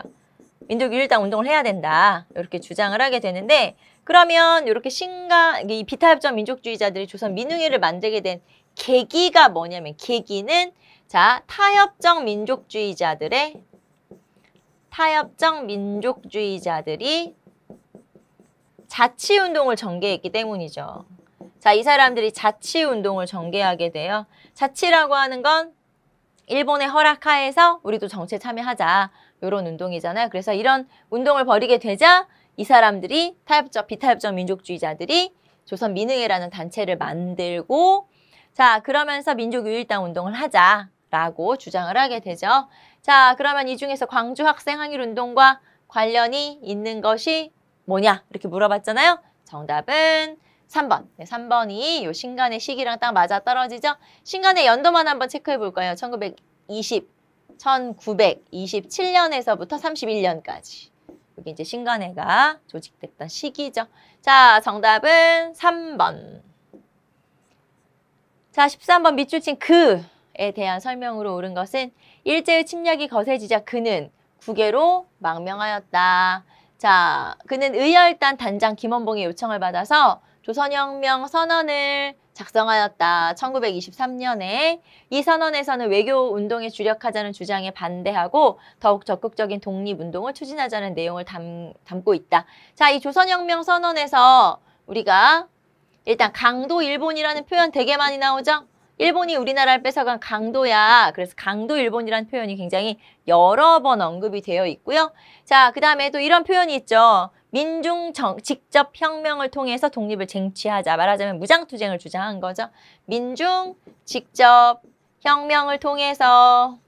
민족 유일당 운동을 해야 된다. 이렇게 주장을 하게 되는데 그러면 이렇게 신가 이 비타협정 민족주의자들이 조선 민흥회를 만들게 된 계기가 뭐냐면 계기는 자, 타협정 민족주의자들의 타협정 민족주의자들이 자치 운동을 전개했기 때문이죠. 자, 이 사람들이 자치 운동을 전개하게 돼요. 자치라고 하는 건 일본의 허락하에서 우리도 정치에 참여하자 이런 운동이잖아요. 그래서 이런 운동을 벌이게 되자 이 사람들이 타협적 비타협적 민족주의자들이 조선 민흥회라는 단체를 만들고 자 그러면서 민족유일당 운동을 하자라고 주장을 하게 되죠. 자 그러면 이 중에서 광주 학생 항일 운동과 관련이 있는 것이 뭐냐 이렇게 물어봤잖아요. 정답은 3번. 네, 3번이 요 신간의 시기랑 딱 맞아 떨어지죠. 신간의 연도만 한번 체크해 볼거예요 1920, 1927년에서부터 31년까지. 여기 이제 신간회가 조직됐던 시기죠. 자, 정답은 3번. 자, 13번 밑줄친 그에 대한 설명으로 옳은 것은 일제의 침략이 거세지자 그는 국외로 망명하였다. 자, 그는 의열단 단장 김원봉의 요청을 받아서 조선혁명 선언을 작성하였다. 1923년에 이 선언에서는 외교 운동에 주력하자는 주장에 반대하고 더욱 적극적인 독립운동을 추진하자는 내용을 담, 담고 있다. 자, 이 조선혁명 선언에서 우리가 일단 강도 일본이라는 표현 되게 많이 나오죠? 일본이 우리나라를 뺏어간 강도야. 그래서 강도 일본이라는 표현이 굉장히 여러 번 언급이 되어 있고요. 자, 그 다음에 또 이런 표현이 있죠. 민중 정, 직접 혁명을 통해서 독립을 쟁취하자. 말하자면 무장투쟁을 주장한 거죠. 민중 직접 혁명을 통해서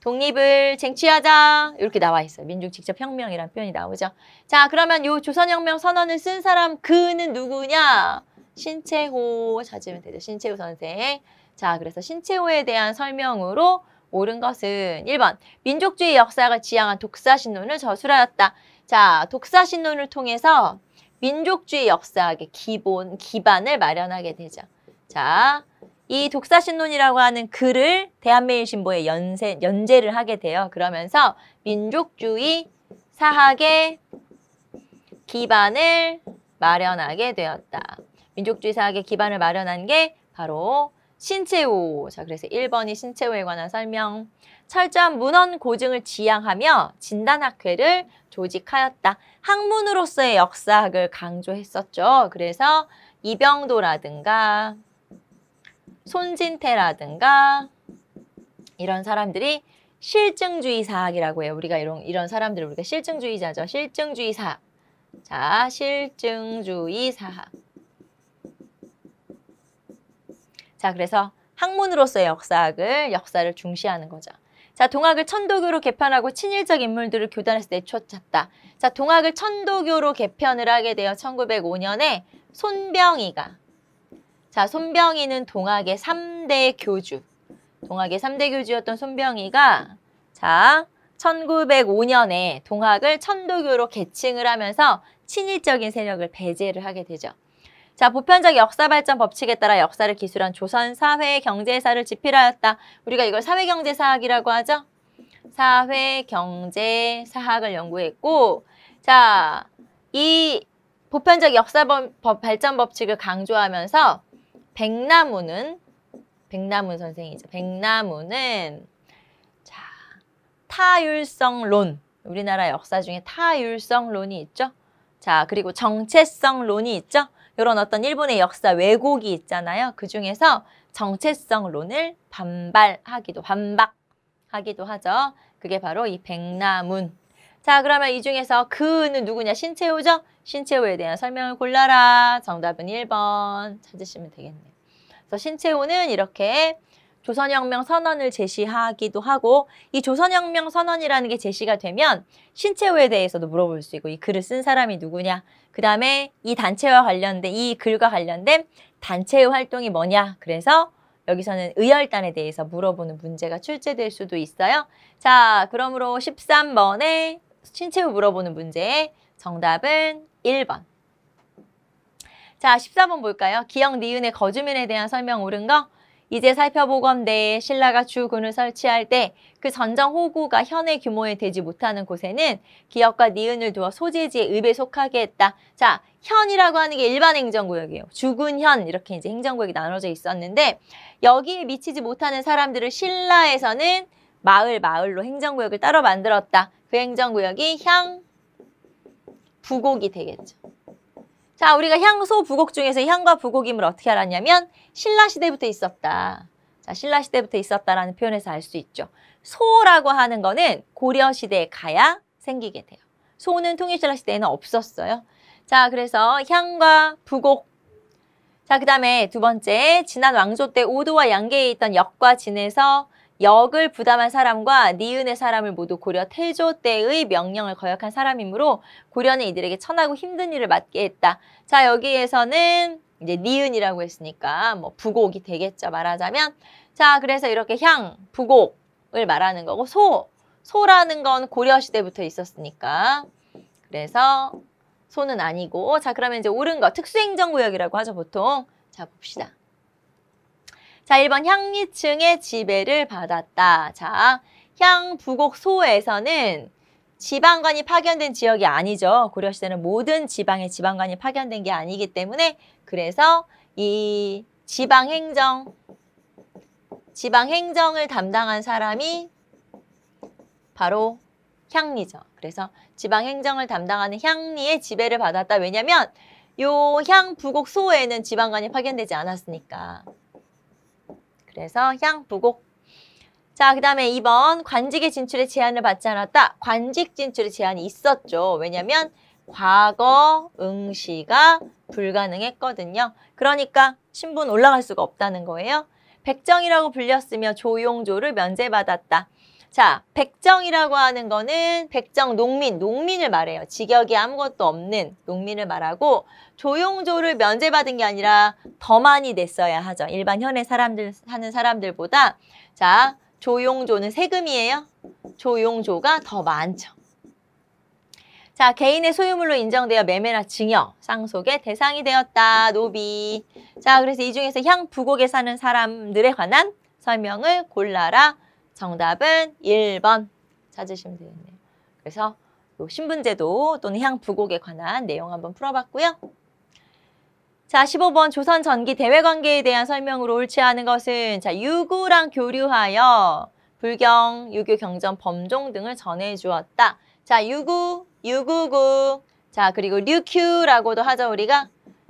독립을 쟁취하자 이렇게 나와 있어요. 민중 직접 혁명이라는 표현이 나오죠. 자 그러면 요 조선혁명 선언을 쓴 사람 그는 누구냐? 신채호 찾으면 되죠. 신채호 선생. 자, 그래서 신채호에 대한 설명으로 옳은 것은 1번 민족주의 역사가 지향한 독사신론을 저술하였다. 자, 독사신론을 통해서 민족주의 역사학의 기본, 기반을 마련하게 되죠. 자, 이 독사신론이라고 하는 글을 대한매일신보에 연세, 연재를 하게 돼요. 그러면서 민족주의 사학의 기반을 마련하게 되었다. 민족주의 사학의 기반을 마련한 게 바로 신채우 자, 그래서 1번이 신채우에 관한 설명. 철저한 문헌 고증을 지향하며 진단학회를 조직하였다. 학문으로서의 역사학을 강조했었죠. 그래서 이병도라든가 손진태라든가 이런 사람들이 실증주의 사학이라고 해요. 우리가 이런, 이런 사람들을 우리가 실증주의자죠. 실증주의 사학. 자, 실증주의 사학. 자, 그래서 학문으로서의 역사학을 역사를 중시하는 거죠. 자, 동학을 천도교로 개편하고 친일적 인물들을 교단에서 내쫓았다. 자, 동학을 천도교로 개편을 하게 되어 1905년에 손병희가 자, 손병희는 동학의 삼대 교주. 동학의 삼대 교주였던 손병희가 자, 1905년에 동학을 천도교로 계층을 하면서 친일적인 세력을 배제를 하게 되죠. 자, 보편적 역사 발전 법칙에 따라 역사를 기술한 조선 사회 경제사를 집필하였다. 우리가 이걸 사회 경제 사학이라고 하죠. 사회 경제 사학을 연구했고 자, 이 보편적 역사 법, 발전 법칙을 강조하면서 백나무는 백나문 선생이죠. 백나무는 자, 타율성론. 우리나라 역사 중에 타율성론이 있죠. 자, 그리고 정체성론이 있죠. 이런 어떤 일본의 역사 왜곡이 있잖아요. 그 중에서 정체성론을 반발하기도 반박하기도 하죠. 그게 바로 이 백남운. 자 그러면 이 중에서 그는 누구냐? 신채호죠? 신채호에 대한 설명을 골라라. 정답은 1번 찾으시면 되겠네요. 그래서 신채호는 이렇게 조선혁명 선언을 제시하기도 하고 이 조선혁명 선언이라는 게 제시가 되면 신체호에 대해서도 물어볼 수 있고 이 글을 쓴 사람이 누구냐 그 다음에 이 단체와 관련된 이 글과 관련된 단체의 활동이 뭐냐 그래서 여기서는 의열단에 대해서 물어보는 문제가 출제될 수도 있어요. 자, 그러므로 13번에 신체후 물어보는 문제의 정답은 1번. 자, 14번 볼까요? 기역 니은의 거주민에 대한 설명 옳은 거? 이제 살펴보건대 신라가 주군을 설치할 때 그 전장 호구가 현의 규모에 되지 못하는 곳에는 기역과 니은을 두어 소재지에 읍에 속하게 했다. 자, 현이라고 하는 게 일반 행정구역이에요. 주군현 이렇게 이제 행정구역이 나눠져 있었는데 여기에 미치지 못하는 사람들을 신라에서는 마을 마을로 행정구역을 따로 만들었다. 그 행정구역이 향 부곡이 되겠죠. 자, 우리가 향소 부곡 중에서 향과 부곡임을 어떻게 알았냐면 신라 시대부터 있었다. 자, 신라 시대부터 있었다라는 표현에서 알 수 있죠. 소라고 하는 거는 고려 시대에 가야 생기게 돼요. 소는 통일신라 시대에는 없었어요. 자, 그래서 향과 부곡. 자, 그 다음에 두 번째, 지난 왕조 때 오도와 양계에 있던 역과 진에서 역을 부담한 사람과 니은의 사람을 모두 고려 태조 때의 명령을 거역한 사람이므로 고려는 이들에게 천하고 힘든 일을 맡게 했다. 자 여기에서는 이제 니은이라고 했으니까 뭐 부곡이 되겠죠 말하자면 자 그래서 이렇게 향, 부곡을 말하는 거고 소, 소라는 건 고려시대부터 있었으니까 그래서 소는 아니고 자 그러면 이제 옳은 거 특수행정구역이라고 하죠 보통 자 봅시다. 자, 1번 향리층의 지배를 받았다. 자, 향부곡 소에서는 지방관이 파견된 지역이 아니죠. 고려시대는 모든 지방에 지방관이 파견된 게 아니기 때문에 그래서 이 지방행정, 지방행정을 담당한 사람이 바로 향리죠. 그래서 지방행정을 담당하는 향리의 지배를 받았다. 왜냐면 요 향부곡 소에는 지방관이 파견되지 않았으니까. 그래서 향부곡. 자, 그 다음에 2번 관직의 진출에 제한을 받지 않았다. 관직 진출에 제한이 있었죠. 왜냐면 과거 응시가 불가능했거든요. 그러니까 신분 올라갈 수가 없다는 거예요. 백정이라고 불렸으며 조용조를 면제받았다. 자, 백정이라고 하는 거는 백정 농민, 농민을 말해요. 직역이 아무것도 없는 농민을 말하고 조용조를 면제받은 게 아니라 더 많이 냈어야 하죠. 일반 현의 사람들 하는 사람들보다 자, 조용조는 세금이에요. 조용조가 더 많죠. 자, 개인의 소유물로 인정되어 매매나 증여, 쌍속의 대상이 되었다. 노비. 자, 그래서 이 중에서 향 부곡에 사는 사람들에 관한 설명을 골라라. 정답은 1번 찾으시면 되겠네요. 그래서 요 신분제도 또는 향부곡에 관한 내용 한번 풀어봤고요. 자, 15번 조선 전기 대외 관계에 대한 설명으로 옳지 않은 것은 자, 유구랑 교류하여 불경, 유교, 경전, 범종 등을 전해 주었다. 자, 유구, 유구구. 자, 그리고 류큐라고도 하죠, 우리가.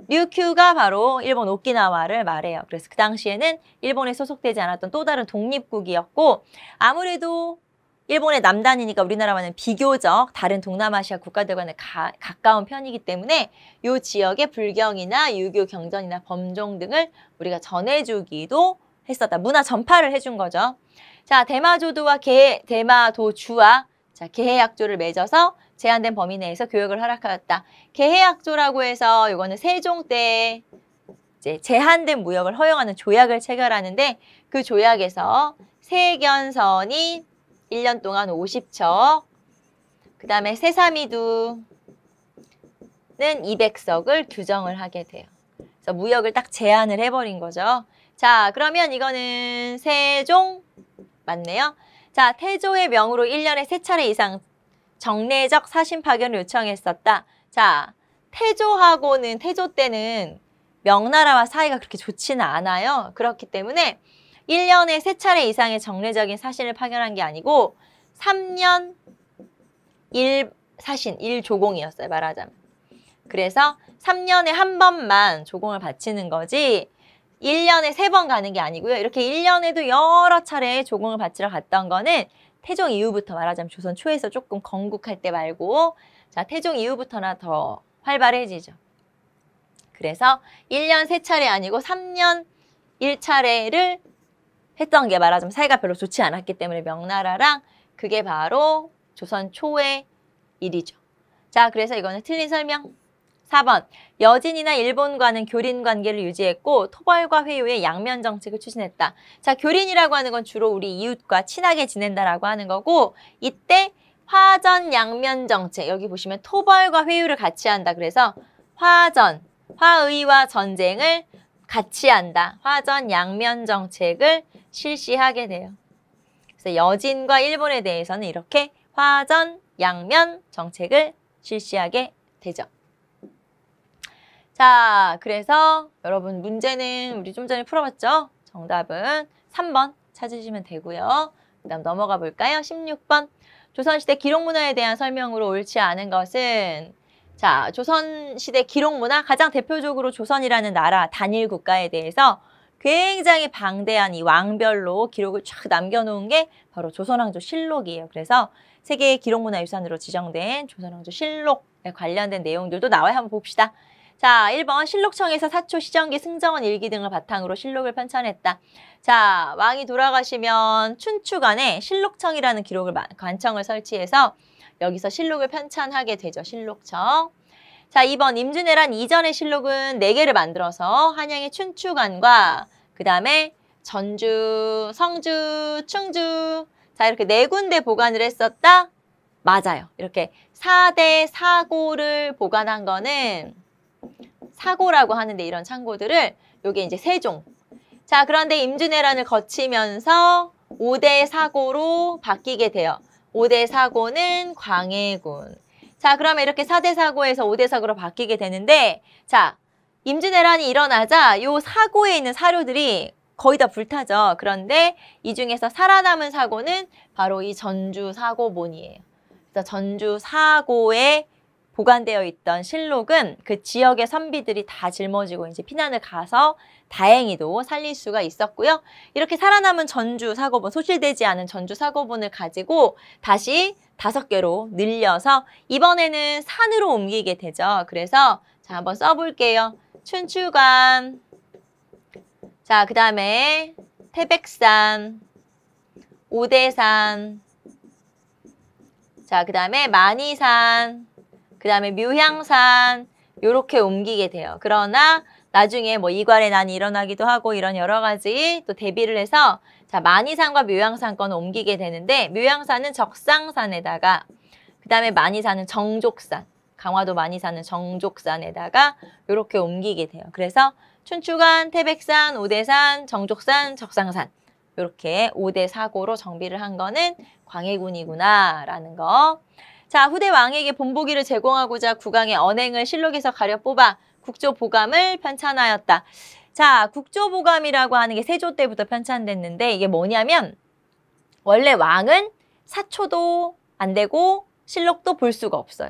류큐가 바로 일본 오키나와를 말해요. 그래서 그 당시에는 일본에 소속되지 않았던 또 다른 독립국이었고 아무래도 일본의 남단이니까 우리나라와는 비교적 다른 동남아시아 국가들과는 가, 가까운 편이기 때문에 이 지역의 불경이나 유교 경전이나 범종 등을 우리가 전해주기도 했었다. 문화 전파를 해준 거죠. 자, 대마조도와 개, 대마도주와 자, 개해약조를 맺어서 제한된 범위 내에서 교역을 허락하였다. 개해약조라고 해서 이거는 세종 때 이제 제한된 무역을 허용하는 조약을 체결하는데 그 조약에서 세견선이 1년 동안 50척, 그 다음에 세삼이두는 200석을 규정을 하게 돼요. 그래서 무역을 딱 제한을 해버린 거죠. 자, 그러면 이거는 세종 맞네요. 자, 태조의 명으로 1년에 세차례 이상 정례적 사신 파견을 요청했었다. 자, 태조하고는 태조 때는 명나라와 사이가 그렇게 좋지는 않아요. 그렇기 때문에 1년에 세 차례 이상의 정례적인 사신을 파견한 게 아니고 3년 1 사신, 1조공이었어요. 말하자면. 그래서 3년에 한 번만 조공을 바치는 거지 1년에 세 번 가는 게 아니고요. 이렇게 1년에도 여러 차례 조공을 바치러 갔던 거는 태종 이후부터 말하자면 조선 초에서 조금 건국할 때 말고 자 태종 이후부터나 더 활발해지죠. 그래서 1년 3차례 아니고 3년 1차례를 했던 게 말하자면 사이가 별로 좋지 않았기 때문에 명나라랑 그게 바로 조선 초의 일이죠. 자, 그래서 이거는 틀린 설명. 4번 여진이나 일본과는 교린 관계를 유지했고 토벌과 회유의 양면 정책을 추진했다. 자 교린이라고 하는 건 주로 우리 이웃과 친하게 지낸다라고 하는 거고 이때 화전 양면 정책 여기 보시면 토벌과 회유를 같이 한다. 그래서 화전 화의와 전쟁을 같이 한다. 화전 양면 정책을 실시하게 돼요. 그래서 여진과 일본에 대해서는 이렇게 화전 양면 정책을 실시하게 되죠. 자, 그래서 여러분 문제는 우리 좀 전에 풀어봤죠? 정답은 3번 찾으시면 되고요. 그 다음 넘어가 볼까요? 16번. 조선시대 기록문화에 대한 설명으로 옳지 않은 것은 자, 조선시대 기록문화 가장 대표적으로 조선이라는 나라 단일 국가에 대해서 굉장히 방대한 이 왕별로 기록을 쫙 남겨놓은 게 바로 조선왕조 실록이에요. 그래서 세계 기록문화유산으로 지정된 조선왕조 실록에 관련된 내용들도 나와요. 한번 봅시다. 자, 1번 실록청에서 사초 시정기 승정원 일기 등을 바탕으로 실록을 편찬했다. 자, 왕이 돌아가시면 춘추관에 실록청이라는 기록을 관청을 설치해서 여기서 실록을 편찬하게 되죠. 실록청. 자, 2번 임준왜란 이전의 실록은 4개를 만들어서 한양의 춘추관과 그 다음에 전주, 성주, 충주 자 이렇게 네 군데 보관을 했었다? 맞아요. 이렇게 사대 사고를 보관한 거는 사고라고 하는데 이런 창고들을 요게 이제 세종. 자, 그런데 임진왜란을 거치면서 5대 사고로 바뀌게 돼요. 5대 사고는 광해군. 자, 그러면 이렇게 4대 사고에서 5대 사고로 바뀌게 되는데 자, 임진왜란이 일어나자 요 사고에 있는 사료들이 거의 다 불타죠. 그런데 이 중에서 살아남은 사고는 바로 이 전주 사고본이에요. 그 전주 사고의 보관되어 있던 실록은 그 지역의 선비들이 다 짊어지고 이제 피난을 가서 다행히도 살릴 수가 있었고요. 이렇게 살아남은 전주 사고본, 소실되지 않은 전주 사고본을 가지고 다시 다섯 개로 늘려서 이번에는 산으로 옮기게 되죠. 그래서 자, 한번 써볼게요. 춘추관. 자, 그 다음에 태백산, 오대산. 자, 그 다음에 만이산. 그 다음에 묘향산 요렇게 옮기게 돼요. 그러나 나중에 뭐 이괄의 난이 일어나기도 하고 이런 여러 가지 또 대비를 해서 자 만이산과 묘향산권 옮기게 되는데 묘향산은 적상산에다가 그 다음에 만이산은 정족산 강화도 만이산은 정족산에다가 이렇게 옮기게 돼요. 그래서 춘추관, 태백산, 오대산, 정족산, 적상산 이렇게 오대사고로 정비를 한 거는 광해군이구나라는 거. 자, 후대 왕에게 본보기를 제공하고자 국왕의 언행을 실록에서 가려 뽑아 국조보감을 편찬하였다. 자, 국조보감이라고 하는 게 세조 때부터 편찬됐는데 이게 뭐냐면 원래 왕은 사초도 안 되고 실록도 볼 수가 없어요.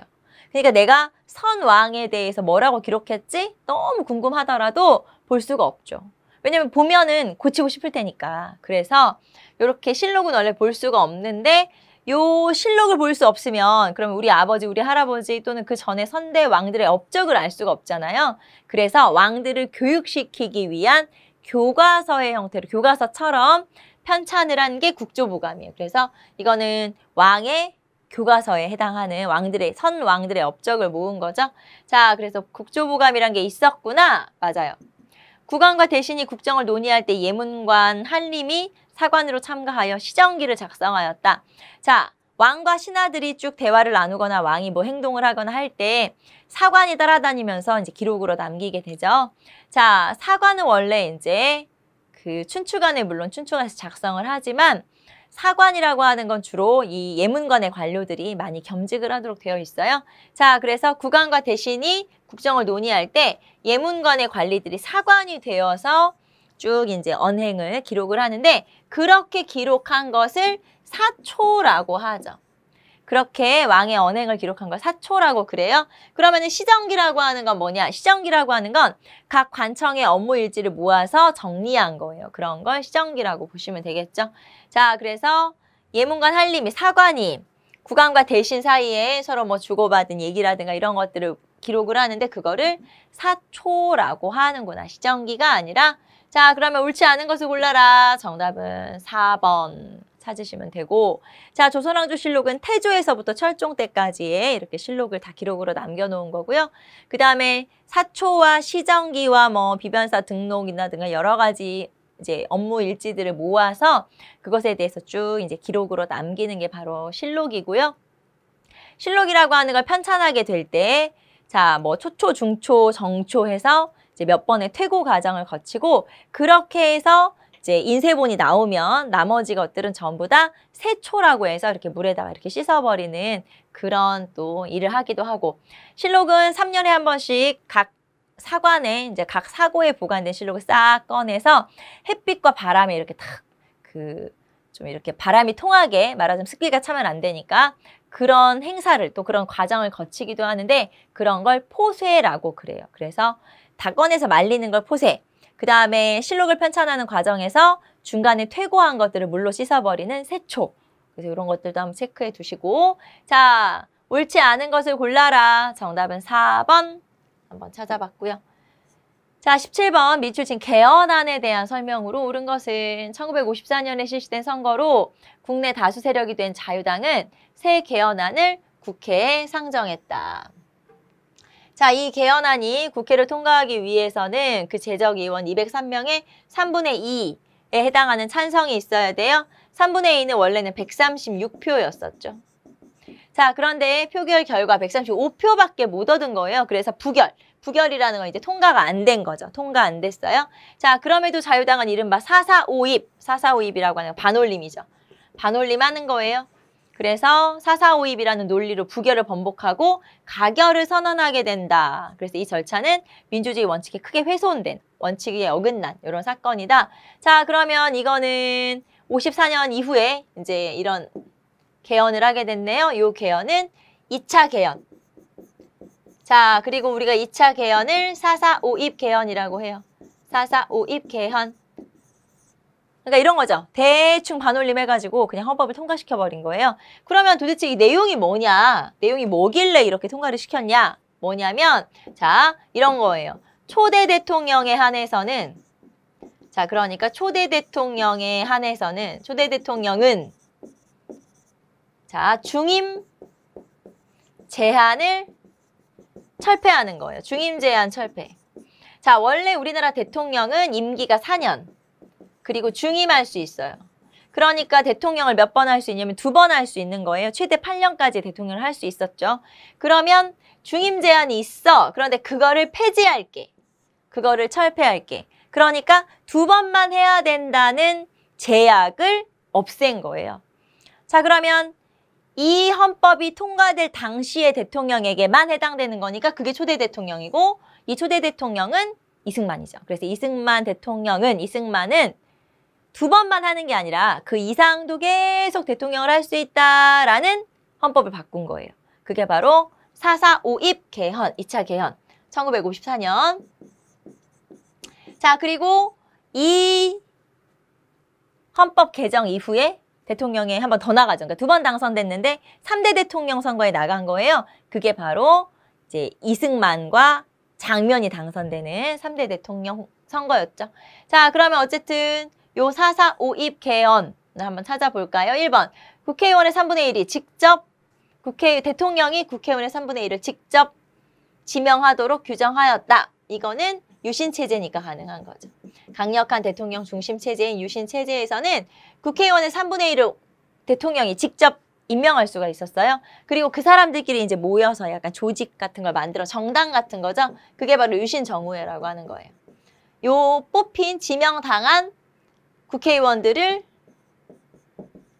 그러니까 내가 선왕에 대해서 뭐라고 기록했지? 너무 궁금하더라도 볼 수가 없죠. 왜냐면 보면은 고치고 싶을 테니까. 그래서 이렇게 실록은 원래 볼 수가 없는데 요 실록을 볼 수 없으면 그러면 우리 아버지, 우리 할아버지 또는 그 전에 선대 왕들의 업적을 알 수가 없잖아요. 그래서 왕들을 교육시키기 위한 교과서의 형태로 교과서처럼 편찬을 한 게국조부감이에요 그래서 이거는 왕의 교과서에 해당하는 왕들의 선 왕들의 업적을 모은 거죠. 자, 그래서 국조부감이란게 있었구나. 맞아요. 국왕과 대신이 국정을 논의할 때 예문관 한림이 사관으로 참가하여 시정기를 작성하였다. 자, 왕과 신하들이 쭉 대화를 나누거나 왕이 뭐 행동을 하거나 할 때 사관이 따라다니면서 이제 기록으로 남기게 되죠. 자, 사관은 원래 이제 그 춘추관에 물론 춘추관에서 작성을 하지만 사관이라고 하는 건 주로 이 예문관의 관료들이 많이 겸직을 하도록 되어 있어요. 자, 그래서 국왕과 대신이 국정을 논의할 때 예문관의 관리들이 사관이 되어서 쭉 이제 언행을 기록을 하는데 그렇게 기록한 것을 사초라고 하죠. 그렇게 왕의 언행을 기록한 걸 사초라고 그래요. 그러면 시정기라고 하는 건 뭐냐? 시정기라고 하는 건 각 관청의 업무 일지를 모아서 정리한 거예요. 그런 걸 시정기라고 보시면 되겠죠. 자, 그래서 예문관 한림이 사관이 국왕과 대신 사이에 서로 뭐 주고받은 얘기라든가 이런 것들을 기록을 하는데 그거를 사초라고 하는구나. 시정기가 아니라 자, 그러면 옳지 않은 것을 골라라. 정답은 4번 찾으시면 되고 자, 조선왕조 실록은 태조에서부터 철종 때까지의 이렇게 실록을 다 기록으로 남겨놓은 거고요. 그 다음에 사초와 시정기와 뭐 비변사 등록이나 등을 여러 가지 이제 업무 일지들을 모아서 그것에 대해서 쭉 이제 기록으로 남기는 게 바로 실록이고요. 실록이라고 하는 걸 편찬하게 될 때, 자, 뭐 초초, 중초, 정초 해서 이제 몇 번의 퇴고 과정을 거치고 그렇게 해서 이제 인쇄본이 나오면 나머지 것들은 전부 다 세초라고 해서 이렇게 물에다가 이렇게 씻어버리는 그런 또 일을 하기도 하고 실록은 삼년에한 번씩 각 사관에 이제 각 사고에 보관된 실록을 싹 꺼내서 햇빛과 바람에 이렇게 탁 그 좀 이렇게 바람이 통하게 말하자면 습기가 차면 안 되니까 그런 행사를 또 그런 과정을 거치기도 하는데 그런 걸 포쇄라고 그래요. 그래서 다 꺼내서 말리는 걸 포세. 그 다음에 실록을 편찬하는 과정에서 중간에 퇴고한 것들을 물로 씻어버리는 세초. 그래서 이런 것들도 한번 체크해 두시고 자, 옳지 않은 것을 골라라. 정답은 4번 한번 찾아봤고요. 자, 17번 미출친 개헌안에 대한 설명으로 옳은 것은 1954년에 실시된 선거로 국내 다수 세력이 된 자유당은 새 개헌안을 국회에 상정했다. 자, 이 개헌안이 국회를 통과하기 위해서는 그재적 의원 203명의 3분의 2에 해당하는 찬성이 있어야 돼요. 3분의 2는 원래는 136표였었죠. 자, 그런데 표결 결과 135표밖에 못 얻은 거예요. 그래서 부결. 부결이라는 건 이제 통과가 안 된 거죠. 통과 안 됐어요. 자, 그럼에도 자유당은 이른바 445입, 445입이라고 하는 반올림이죠. 반올림 하는 거예요. 그래서 사사오입이라는 논리로 부결을 번복하고 가결을 선언하게 된다. 그래서 이 절차는 민주주의 원칙에 크게 훼손된 원칙에 어긋난 이런 사건이다. 자 그러면 이거는 54년 이후에 이제 이런 개헌을 하게 됐네요. 이 개헌은 2차 개헌. 자 그리고 우리가 2차 개헌을 사사오입 개헌이라고 해요. 사사오입 개헌. 그러니까 이런 거죠. 대충 반올림 해가지고 그냥 헌법을 통과시켜버린 거예요. 그러면 도대체 이 내용이 뭐냐? 내용이 뭐길래 이렇게 통과를 시켰냐? 뭐냐면 자 이런 거예요. 초대 대통령에 한해서는 자 그러니까 초대 대통령에 한해서는 초대 대통령은 자 중임 제한을 철폐하는 거예요. 중임 제한 철폐. 자 원래 우리나라 대통령은 임기가 4년 그리고 중임할 수 있어요. 그러니까 대통령을 몇 번 할 수 있냐면 두 번 할 수 있는 거예요. 최대 8년까지 대통령을 할 수 있었죠. 그러면 중임 제한이 있어. 그런데 그거를 폐지할게. 그거를 철폐할게. 그러니까 두 번만 해야 된다는 제약을 없앤 거예요. 자 그러면 이 헌법이 통과될 당시의 대통령에게만 해당되는 거니까 그게 초대 대통령이고 이 초대 대통령은 이승만이죠. 그래서 이승만 대통령은 이승만은 두 번만 하는 게 아니라 그 이상도 계속 대통령을 할 수 있다라는 헌법을 바꾼 거예요. 그게 바로 445입 개헌, 2차 개헌, 1954년. 자, 그리고 이 헌법 개정 이후에 대통령에 한 번 더 나가죠. 그러니까 두 번 당선됐는데 3대 대통령 선거에 나간 거예요. 그게 바로 이제 이승만과 장면이 당선되는 3대 대통령 선거였죠. 자, 그러면 어쨌든 요 사사오입 개헌을 한번 찾아볼까요? 1번 국회의원의 3분의 1이 직접 국회 대통령이 국회의원의 3분의 1을 직접 지명하도록 규정하였다. 이거는 유신 체제니까 가능한 거죠. 강력한 대통령 중심 체제인 유신 체제에서는 국회의원의 3분의 1을 대통령이 직접 임명할 수가 있었어요. 그리고 그 사람들끼리 이제 모여서 약간 조직 같은 걸 만들어 정당 같은 거죠. 그게 바로 유신 정우회라고 하는 거예요. 요 뽑힌 지명당한 국회의원들을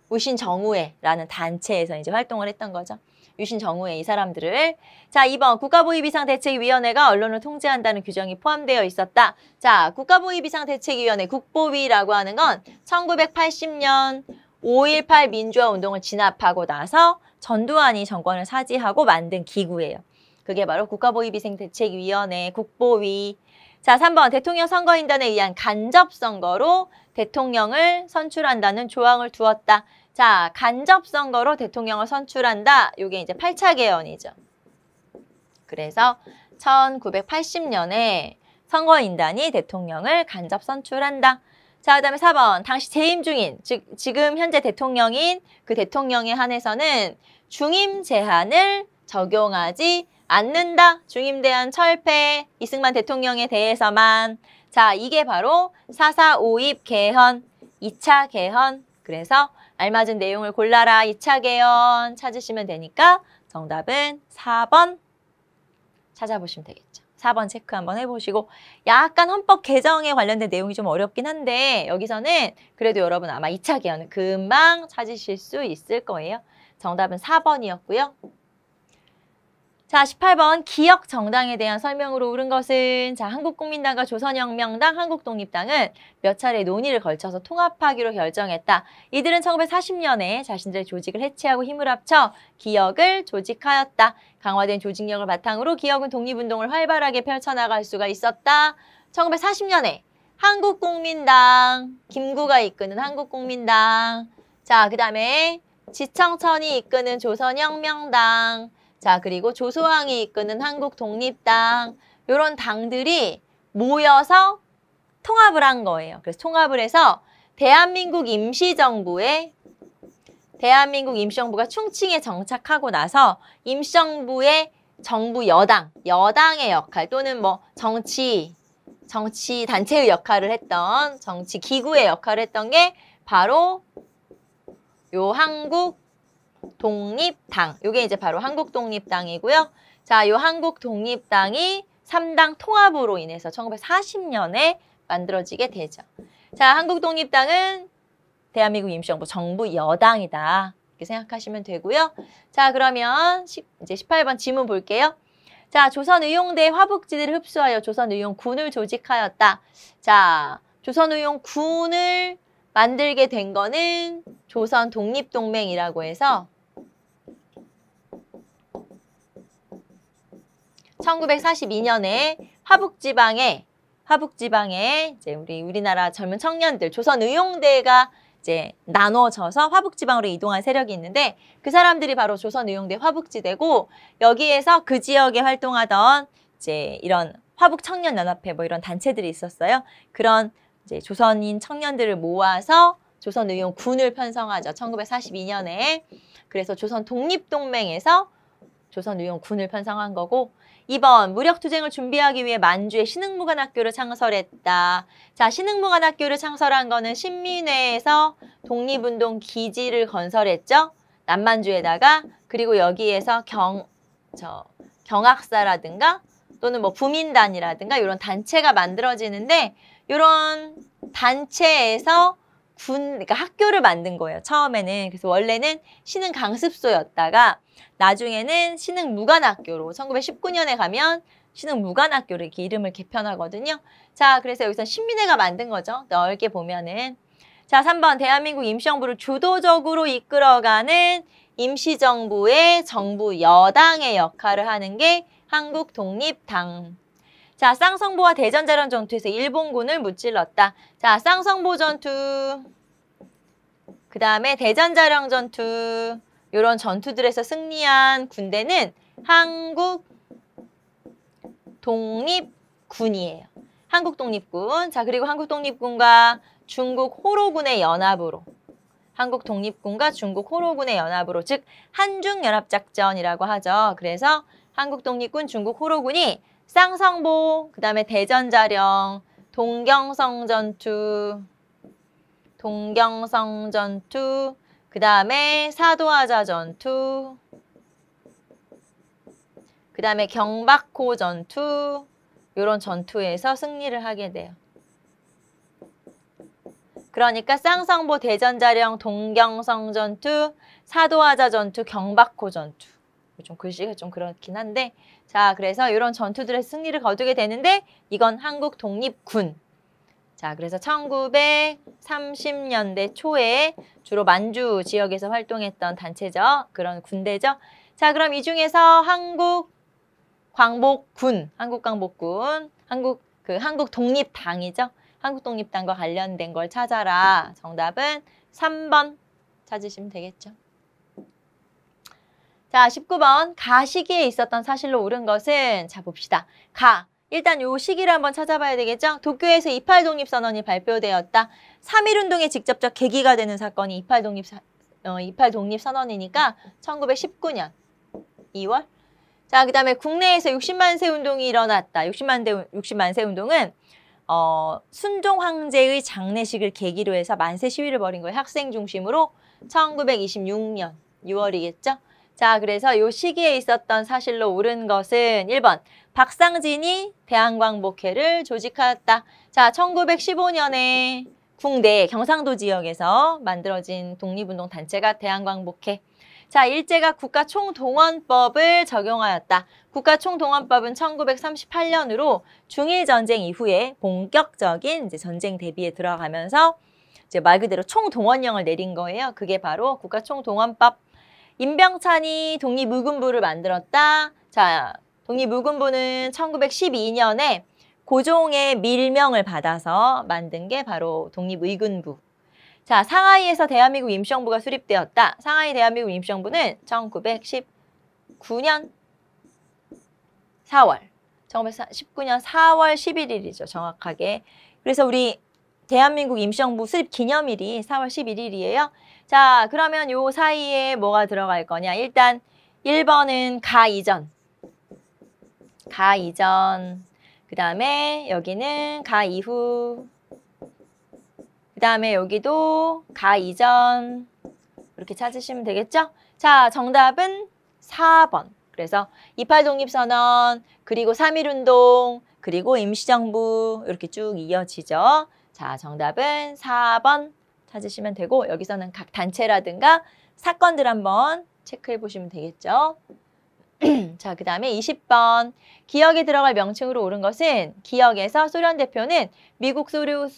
우신정우회라는 단체에서 이제 활동을 했던 거죠. 유신정우회 이 사람들을 자 2번 국가보위비상대책위원회가 언론을 통제한다는 규정이 포함되어 있었다. 자 국가보위비상대책위원회 국보위라고 하는 건 1980년 5.18 민주화운동을 진압하고 나서 전두환이 정권을 사지하고 만든 기구예요. 그게 바로 국가보위비상대책위원회 국보위 자, 삼 번 대통령 선거인단에 의한 간접 선거로 대통령을 선출한다는 조항을 두었다. 자, 간접 선거로 대통령을 선출한다. 이게 이제 8차 개헌이죠. 그래서 1980년에 선거인단이 대통령을 간접 선출한다. 자, 그 다음에 4번. 당시 재임 중인, 즉 지금 현재 대통령인 그 대통령에 한해서는 중임 제한을 적용하지 않는다. 중임 대한 철폐, 이승만 대통령에 대해서만 자, 이게 바로 4452 개헌, 2차 개헌. 그래서 알맞은 내용을 골라라. 2차 개헌 찾으시면 되니까 정답은 4번 찾아보시면 되겠죠. 4번 체크 한번 해보시고 약간 헌법 개정에 관련된 내용이 좀 어렵긴 한데 여기서는 그래도 여러분 아마 2차 개헌은 금방 찾으실 수 있을 거예요. 정답은 4번이었고요. 자, 18번 기억 정당에 대한 설명으로 옳은 것은 자, 한국국민당과 조선혁명당, 한국독립당은 몇 차례 논의를 걸쳐서 통합하기로 결정했다. 이들은 1940년에 자신들의 조직을 해체하고 힘을 합쳐 기억을 조직하였다. 강화된 조직력을 바탕으로 기억은 독립운동을 활발하게 펼쳐나갈 수가 있었다. 1940년에 한국국민당, 김구가 이끄는 한국국민당, 자, 그 다음에 지청천이 이끄는 조선혁명당, 자, 그리고 조소왕이 이끄는 한국 독립당 이런 당들이 모여서 통합을 한 거예요. 그래서 통합을 해서 대한민국 임시정부에 대한민국 임시정부가 충칭에 정착하고 나서 임시정부의 정부 여당, 여당의 역할 또는 뭐 정치, 정치 단체의 역할을 했던 정치 기구의 역할을 했던 게 바로 요 한국 독립당. 이게 이제 바로 한국 독립당이고요. 자, 요 한국 독립당이 삼당 통합으로 인해서 1940년에 만들어지게 되죠. 자, 한국 독립당은 대한민국 임시정부 정부 여당이다. 이렇게 생각하시면 되고요. 자, 그러면 10, 이제 18번 지문 볼게요. 자, 조선의용대 화북지대를 흡수하여 조선의용군을 조직하였다. 자, 조선의용군을 만들게 된 거는 조선 독립동맹이라고 해서 1942년에 화북지방에 화북지방에 이제 우리 우리나라 젊은 청년들 조선 의용대가 이제 나눠져서 화북지방으로 이동한 세력이 있는데 그 사람들이 바로 조선 의용대 화북지대고 여기에서 그 지역에 활동하던 이제 이런 화북 청년 연합회 뭐 이런 단체들이 있었어요. 그런 이제 조선인 청년들을 모아서 조선의용 군을 편성하죠. 1942년에. 그래서 조선 독립동맹에서 조선의용 군을 편성한 거고 이번 무력투쟁을 준비하기 위해 만주에 신흥무관학교를 창설했다. 자, 신흥무관학교를 창설한 거는 신민회에서 독립운동 기지를 건설했죠. 남만주에다가 그리고 여기에서 경, 저, 경학사라든가 또는 뭐 부민단이라든가 이런 단체가 만들어지는데 이런 단체에서 군, 그러니까 학교를 만든 거예요. 처음에는. 그래서 원래는 신흥 강습소였다가 나중에는 신흥 무관학교로 1919년에 가면 신흥 무관학교로 이렇게 이름을 개편하거든요. 자, 그래서 여기서 신민회가 만든 거죠. 넓게 보면은. 자, 3번 대한민국 임시정부를 주도적으로 이끌어가는 임시정부의 정부 여당의 역할을 하는 게 한국 독립당 자, 쌍성보와 대전자련 전투에서 일본군을 무찔렀다. 자, 쌍성보 전투, 그 다음에 대전자령 전투, 이런 전투들에서 승리한 군대는 한국 독립군이에요. 한국 독립군. 자, 그리고 한국 독립군과 중국 호로군의 연합으로 한국 독립군과 중국 호로군의 연합으로 즉 한중 연합 작전이라고 하죠. 그래서 한국 독립군, 중국 호로군이 쌍성보, 그 다음에 대전자령, 동경성전투, 동경성전투, 그 다음에 사도하자 전투, 그 다음에 경박호 전투, 이런 전투에서 승리를 하게 돼요. 그러니까 쌍성보 대전자령 동경성 전투, 사도하자 전투, 경박호 전투. 좀 글씨가 좀 그렇긴 한데 자, 그래서 이런 전투들의 승리를 거두게 되는데 이건 한국 독립군. 자, 그래서 1930년대 초에 주로 만주 지역에서 활동했던 단체죠. 그런 군대죠. 자, 그럼 이 중에서 한국 광복군, 한국 광복군, 한국 그 한국 독립당이죠. 한국 독립당과 관련된 걸 찾아라. 정답은 3번 찾으시면 되겠죠. 자, 19번 가 시기에 있었던 사실로 옳은 것은 자, 봅시다. 가. 일단 요 시기를 한번 찾아봐야 되겠죠? 도쿄에서 이팔 독립 선언이 발표되었다. 삼일 운동의 직접적 계기가 되는 사건이 이팔 독립 사, 어, 이팔 독립 선언이니까 1919년 2월 자, 그다음에 국내에서 60만 세 운동이 일어났다. 60만 대 60만 세 운동은 어, 순종 황제의 장례식을 계기로 해서 만세 시위를 벌인 거예요. 학생 중심으로 1926년 6월이겠죠? 자, 그래서 요 시기에 있었던 사실로 옳은 것은 일 번 박상진이 대한광복회를 조직하였다. 자, 천구백십오 년에 국내 경상도 지역에서 만들어진 독립운동 단체가 대한광복회. 자, 일제가 국가총동원법을 적용하였다. 국가총동원법은 1938년으로 중일전쟁 이후에 본격적인 이제 전쟁 대비에 들어가면서 이제 말 그대로 총동원령을 내린 거예요. 그게 바로 국가총동원법 임병찬이 독립무군부를 만들었다. 자, 독립무군부는 1912년에 고종의 밀명을 받아서 만든 게 바로 독립의군부. 자, 상하이에서 대한민국 임시정부가 수립되었다. 상하이 대한민국 임시정부는 1919년 4월, 1919년 4월 11일이죠. 정확하게. 그래서 우리 대한민국 임시정부 수립 기념일이 4월 11일이에요. 자, 그러면 요 사이에 뭐가 들어갈 거냐. 일단 1번은 가 이전. 가 이전. 그 다음에 여기는 가 이후. 그 다음에 여기도 가 이전. 이렇게 찾으시면 되겠죠? 자, 정답은 4번. 그래서 이팔 독립선언, 그리고 삼일운동 그리고 임시정부 이렇게 쭉 이어지죠. 자, 정답은 4번 찾으시면 되고 여기서는 각 단체라든가 사건들 한번 체크해 보시면 되겠죠. 자, 그 다음에 20번 기억에 들어갈 명칭으로 오른 것은 기억에서 소련 대표는 미국 소련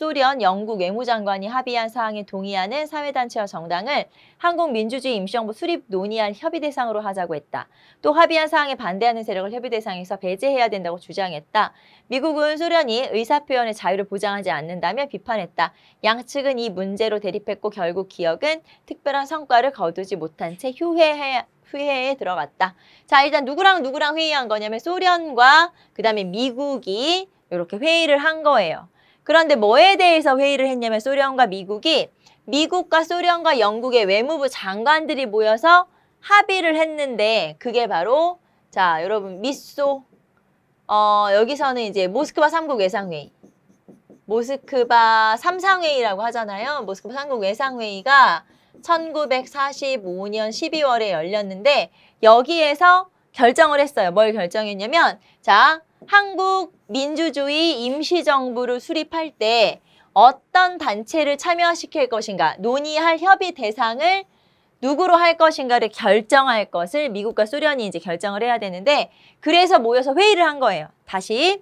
영국 외무장관이 합의한 사항에 동의하는 사회단체와 정당을 한국민주주의 임시정부 수립 논의할 협의 대상으로 하자고 했다. 또 합의한 사항에 반대하는 세력을 협의 대상에서 배제해야 된다고 주장했다. 미국은 소련이 의사표현의 자유를 보장하지 않는다며 비판했다. 양측은 이 문제로 대립했고 결국 기억은 특별한 성과를 거두지 못한 채 휴회해, 회의에 들어갔다. 자, 일단 누구랑 누구랑 회의한 거냐면 소련과 그다음에 미국이 이렇게 회의를 한 거예요. 그런데 뭐에 대해서 회의를 했냐면 소련과 미국이 미국과 소련과 영국의 외무부 장관들이 모여서 합의를 했는데 그게 바로 자, 여러분 미소 어, 여기서는 이제 모스크바 삼국 외상회의 모스크바 삼상회의라고 하잖아요. 모스크바 삼국 외상회의가 1945년 12월에 열렸는데 여기에서 결정을 했어요. 뭘 결정했냐면 자 한국 민주주의 임시정부를 수립할 때 어떤 단체를 참여시킬 것인가 논의할 협의 대상을 누구로 할 것인가를 결정할 것을 미국과 소련이 이제 결정을 해야 되는데 그래서 모여서 회의를 한 거예요. 다시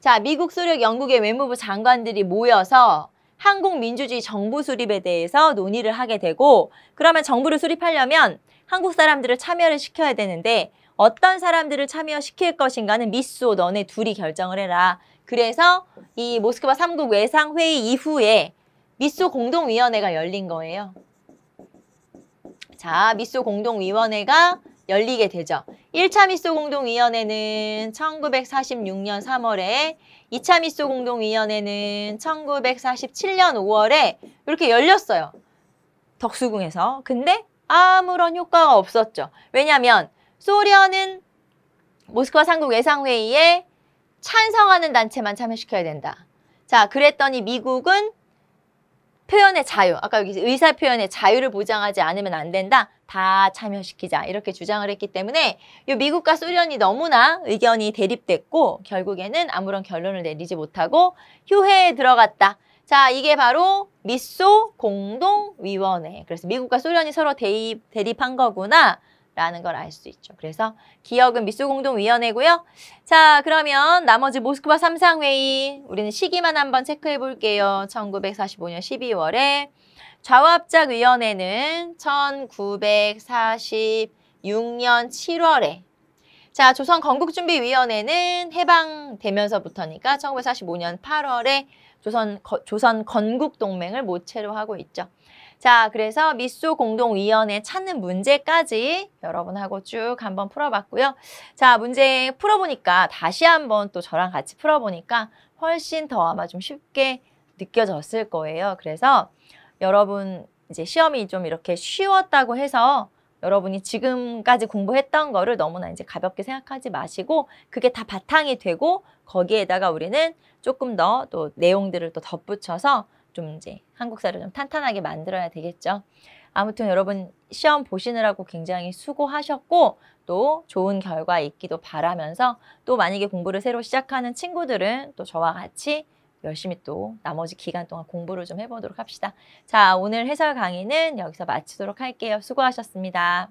자 미국, 소련, 영국의 외무부 장관들이 모여서 한국민주주의 정부 수립에 대해서 논의를 하게 되고 그러면 정부를 수립하려면 한국 사람들을 참여를 시켜야 되는데 어떤 사람들을 참여시킬 것인가는 미소 너네 둘이 결정을 해라. 그래서 이 모스크바 삼국 외상회의 이후에 미소 공동위원회가 열린 거예요. 자, 미소 공동위원회가 열리게 되죠. 1차 미소 공동위원회는 1946년 3월에 2차 미소 공동위원회는 1947년 5월에 이렇게 열렸어요. 덕수궁에서. 근데 아무런 효과가 없었죠. 왜냐하면 소련은 모스크바 상국 외상회의에 찬성하는 단체만 참여시켜야 된다. 자, 그랬더니 미국은 표현의 자유, 아까 여기 의사 표현의 자유를 보장하지 않으면 안 된다. 다 참여시키자 이렇게 주장을 했기 때문에 이 미국과 소련이 너무나 의견이 대립됐고 결국에는 아무런 결론을 내리지 못하고 휴회에 들어갔다. 자, 이게 바로 미소 공동위원회. 그래서 미국과 소련이 서로 대입, 대립한 거구나. 라는 걸 알 수 있죠. 그래서 기억은 미소공동위원회고요. 자 그러면 나머지 모스크바 삼상회의 우리는 시기만 한번 체크해 볼게요. 1945년 12월에 좌우합작위원회는 1946년 7월에 자 조선 건국준비위원회는 해방되면서부터니까 1945년 8월에 조선, 거, 조선 건국동맹을 모체로 하고 있죠. 자, 그래서 미수 공동위원회 찾는 문제까지 여러분하고 쭉 한번 풀어봤고요. 자, 문제 풀어보니까 다시 한번 또 저랑 같이 풀어보니까 훨씬 더 아마 좀 쉽게 느껴졌을 거예요. 그래서 여러분 이제 시험이 좀 이렇게 쉬웠다고 해서 여러분이 지금까지 공부했던 거를 너무나 이제 가볍게 생각하지 마시고 그게 다 바탕이 되고 거기에다가 우리는 조금 더 또 내용들을 또 덧붙여서 좀 이제 한국사를 좀 탄탄하게 만들어야 되겠죠. 아무튼 여러분 시험 보시느라고 굉장히 수고하셨고 또 좋은 결과 있기도 바라면서 또 만약에 공부를 새로 시작하는 친구들은 또 저와 같이 열심히 또 나머지 기간 동안 공부를 좀 해보도록 합시다. 자, 오늘 해설 강의는 여기서 마치도록 할게요. 수고하셨습니다.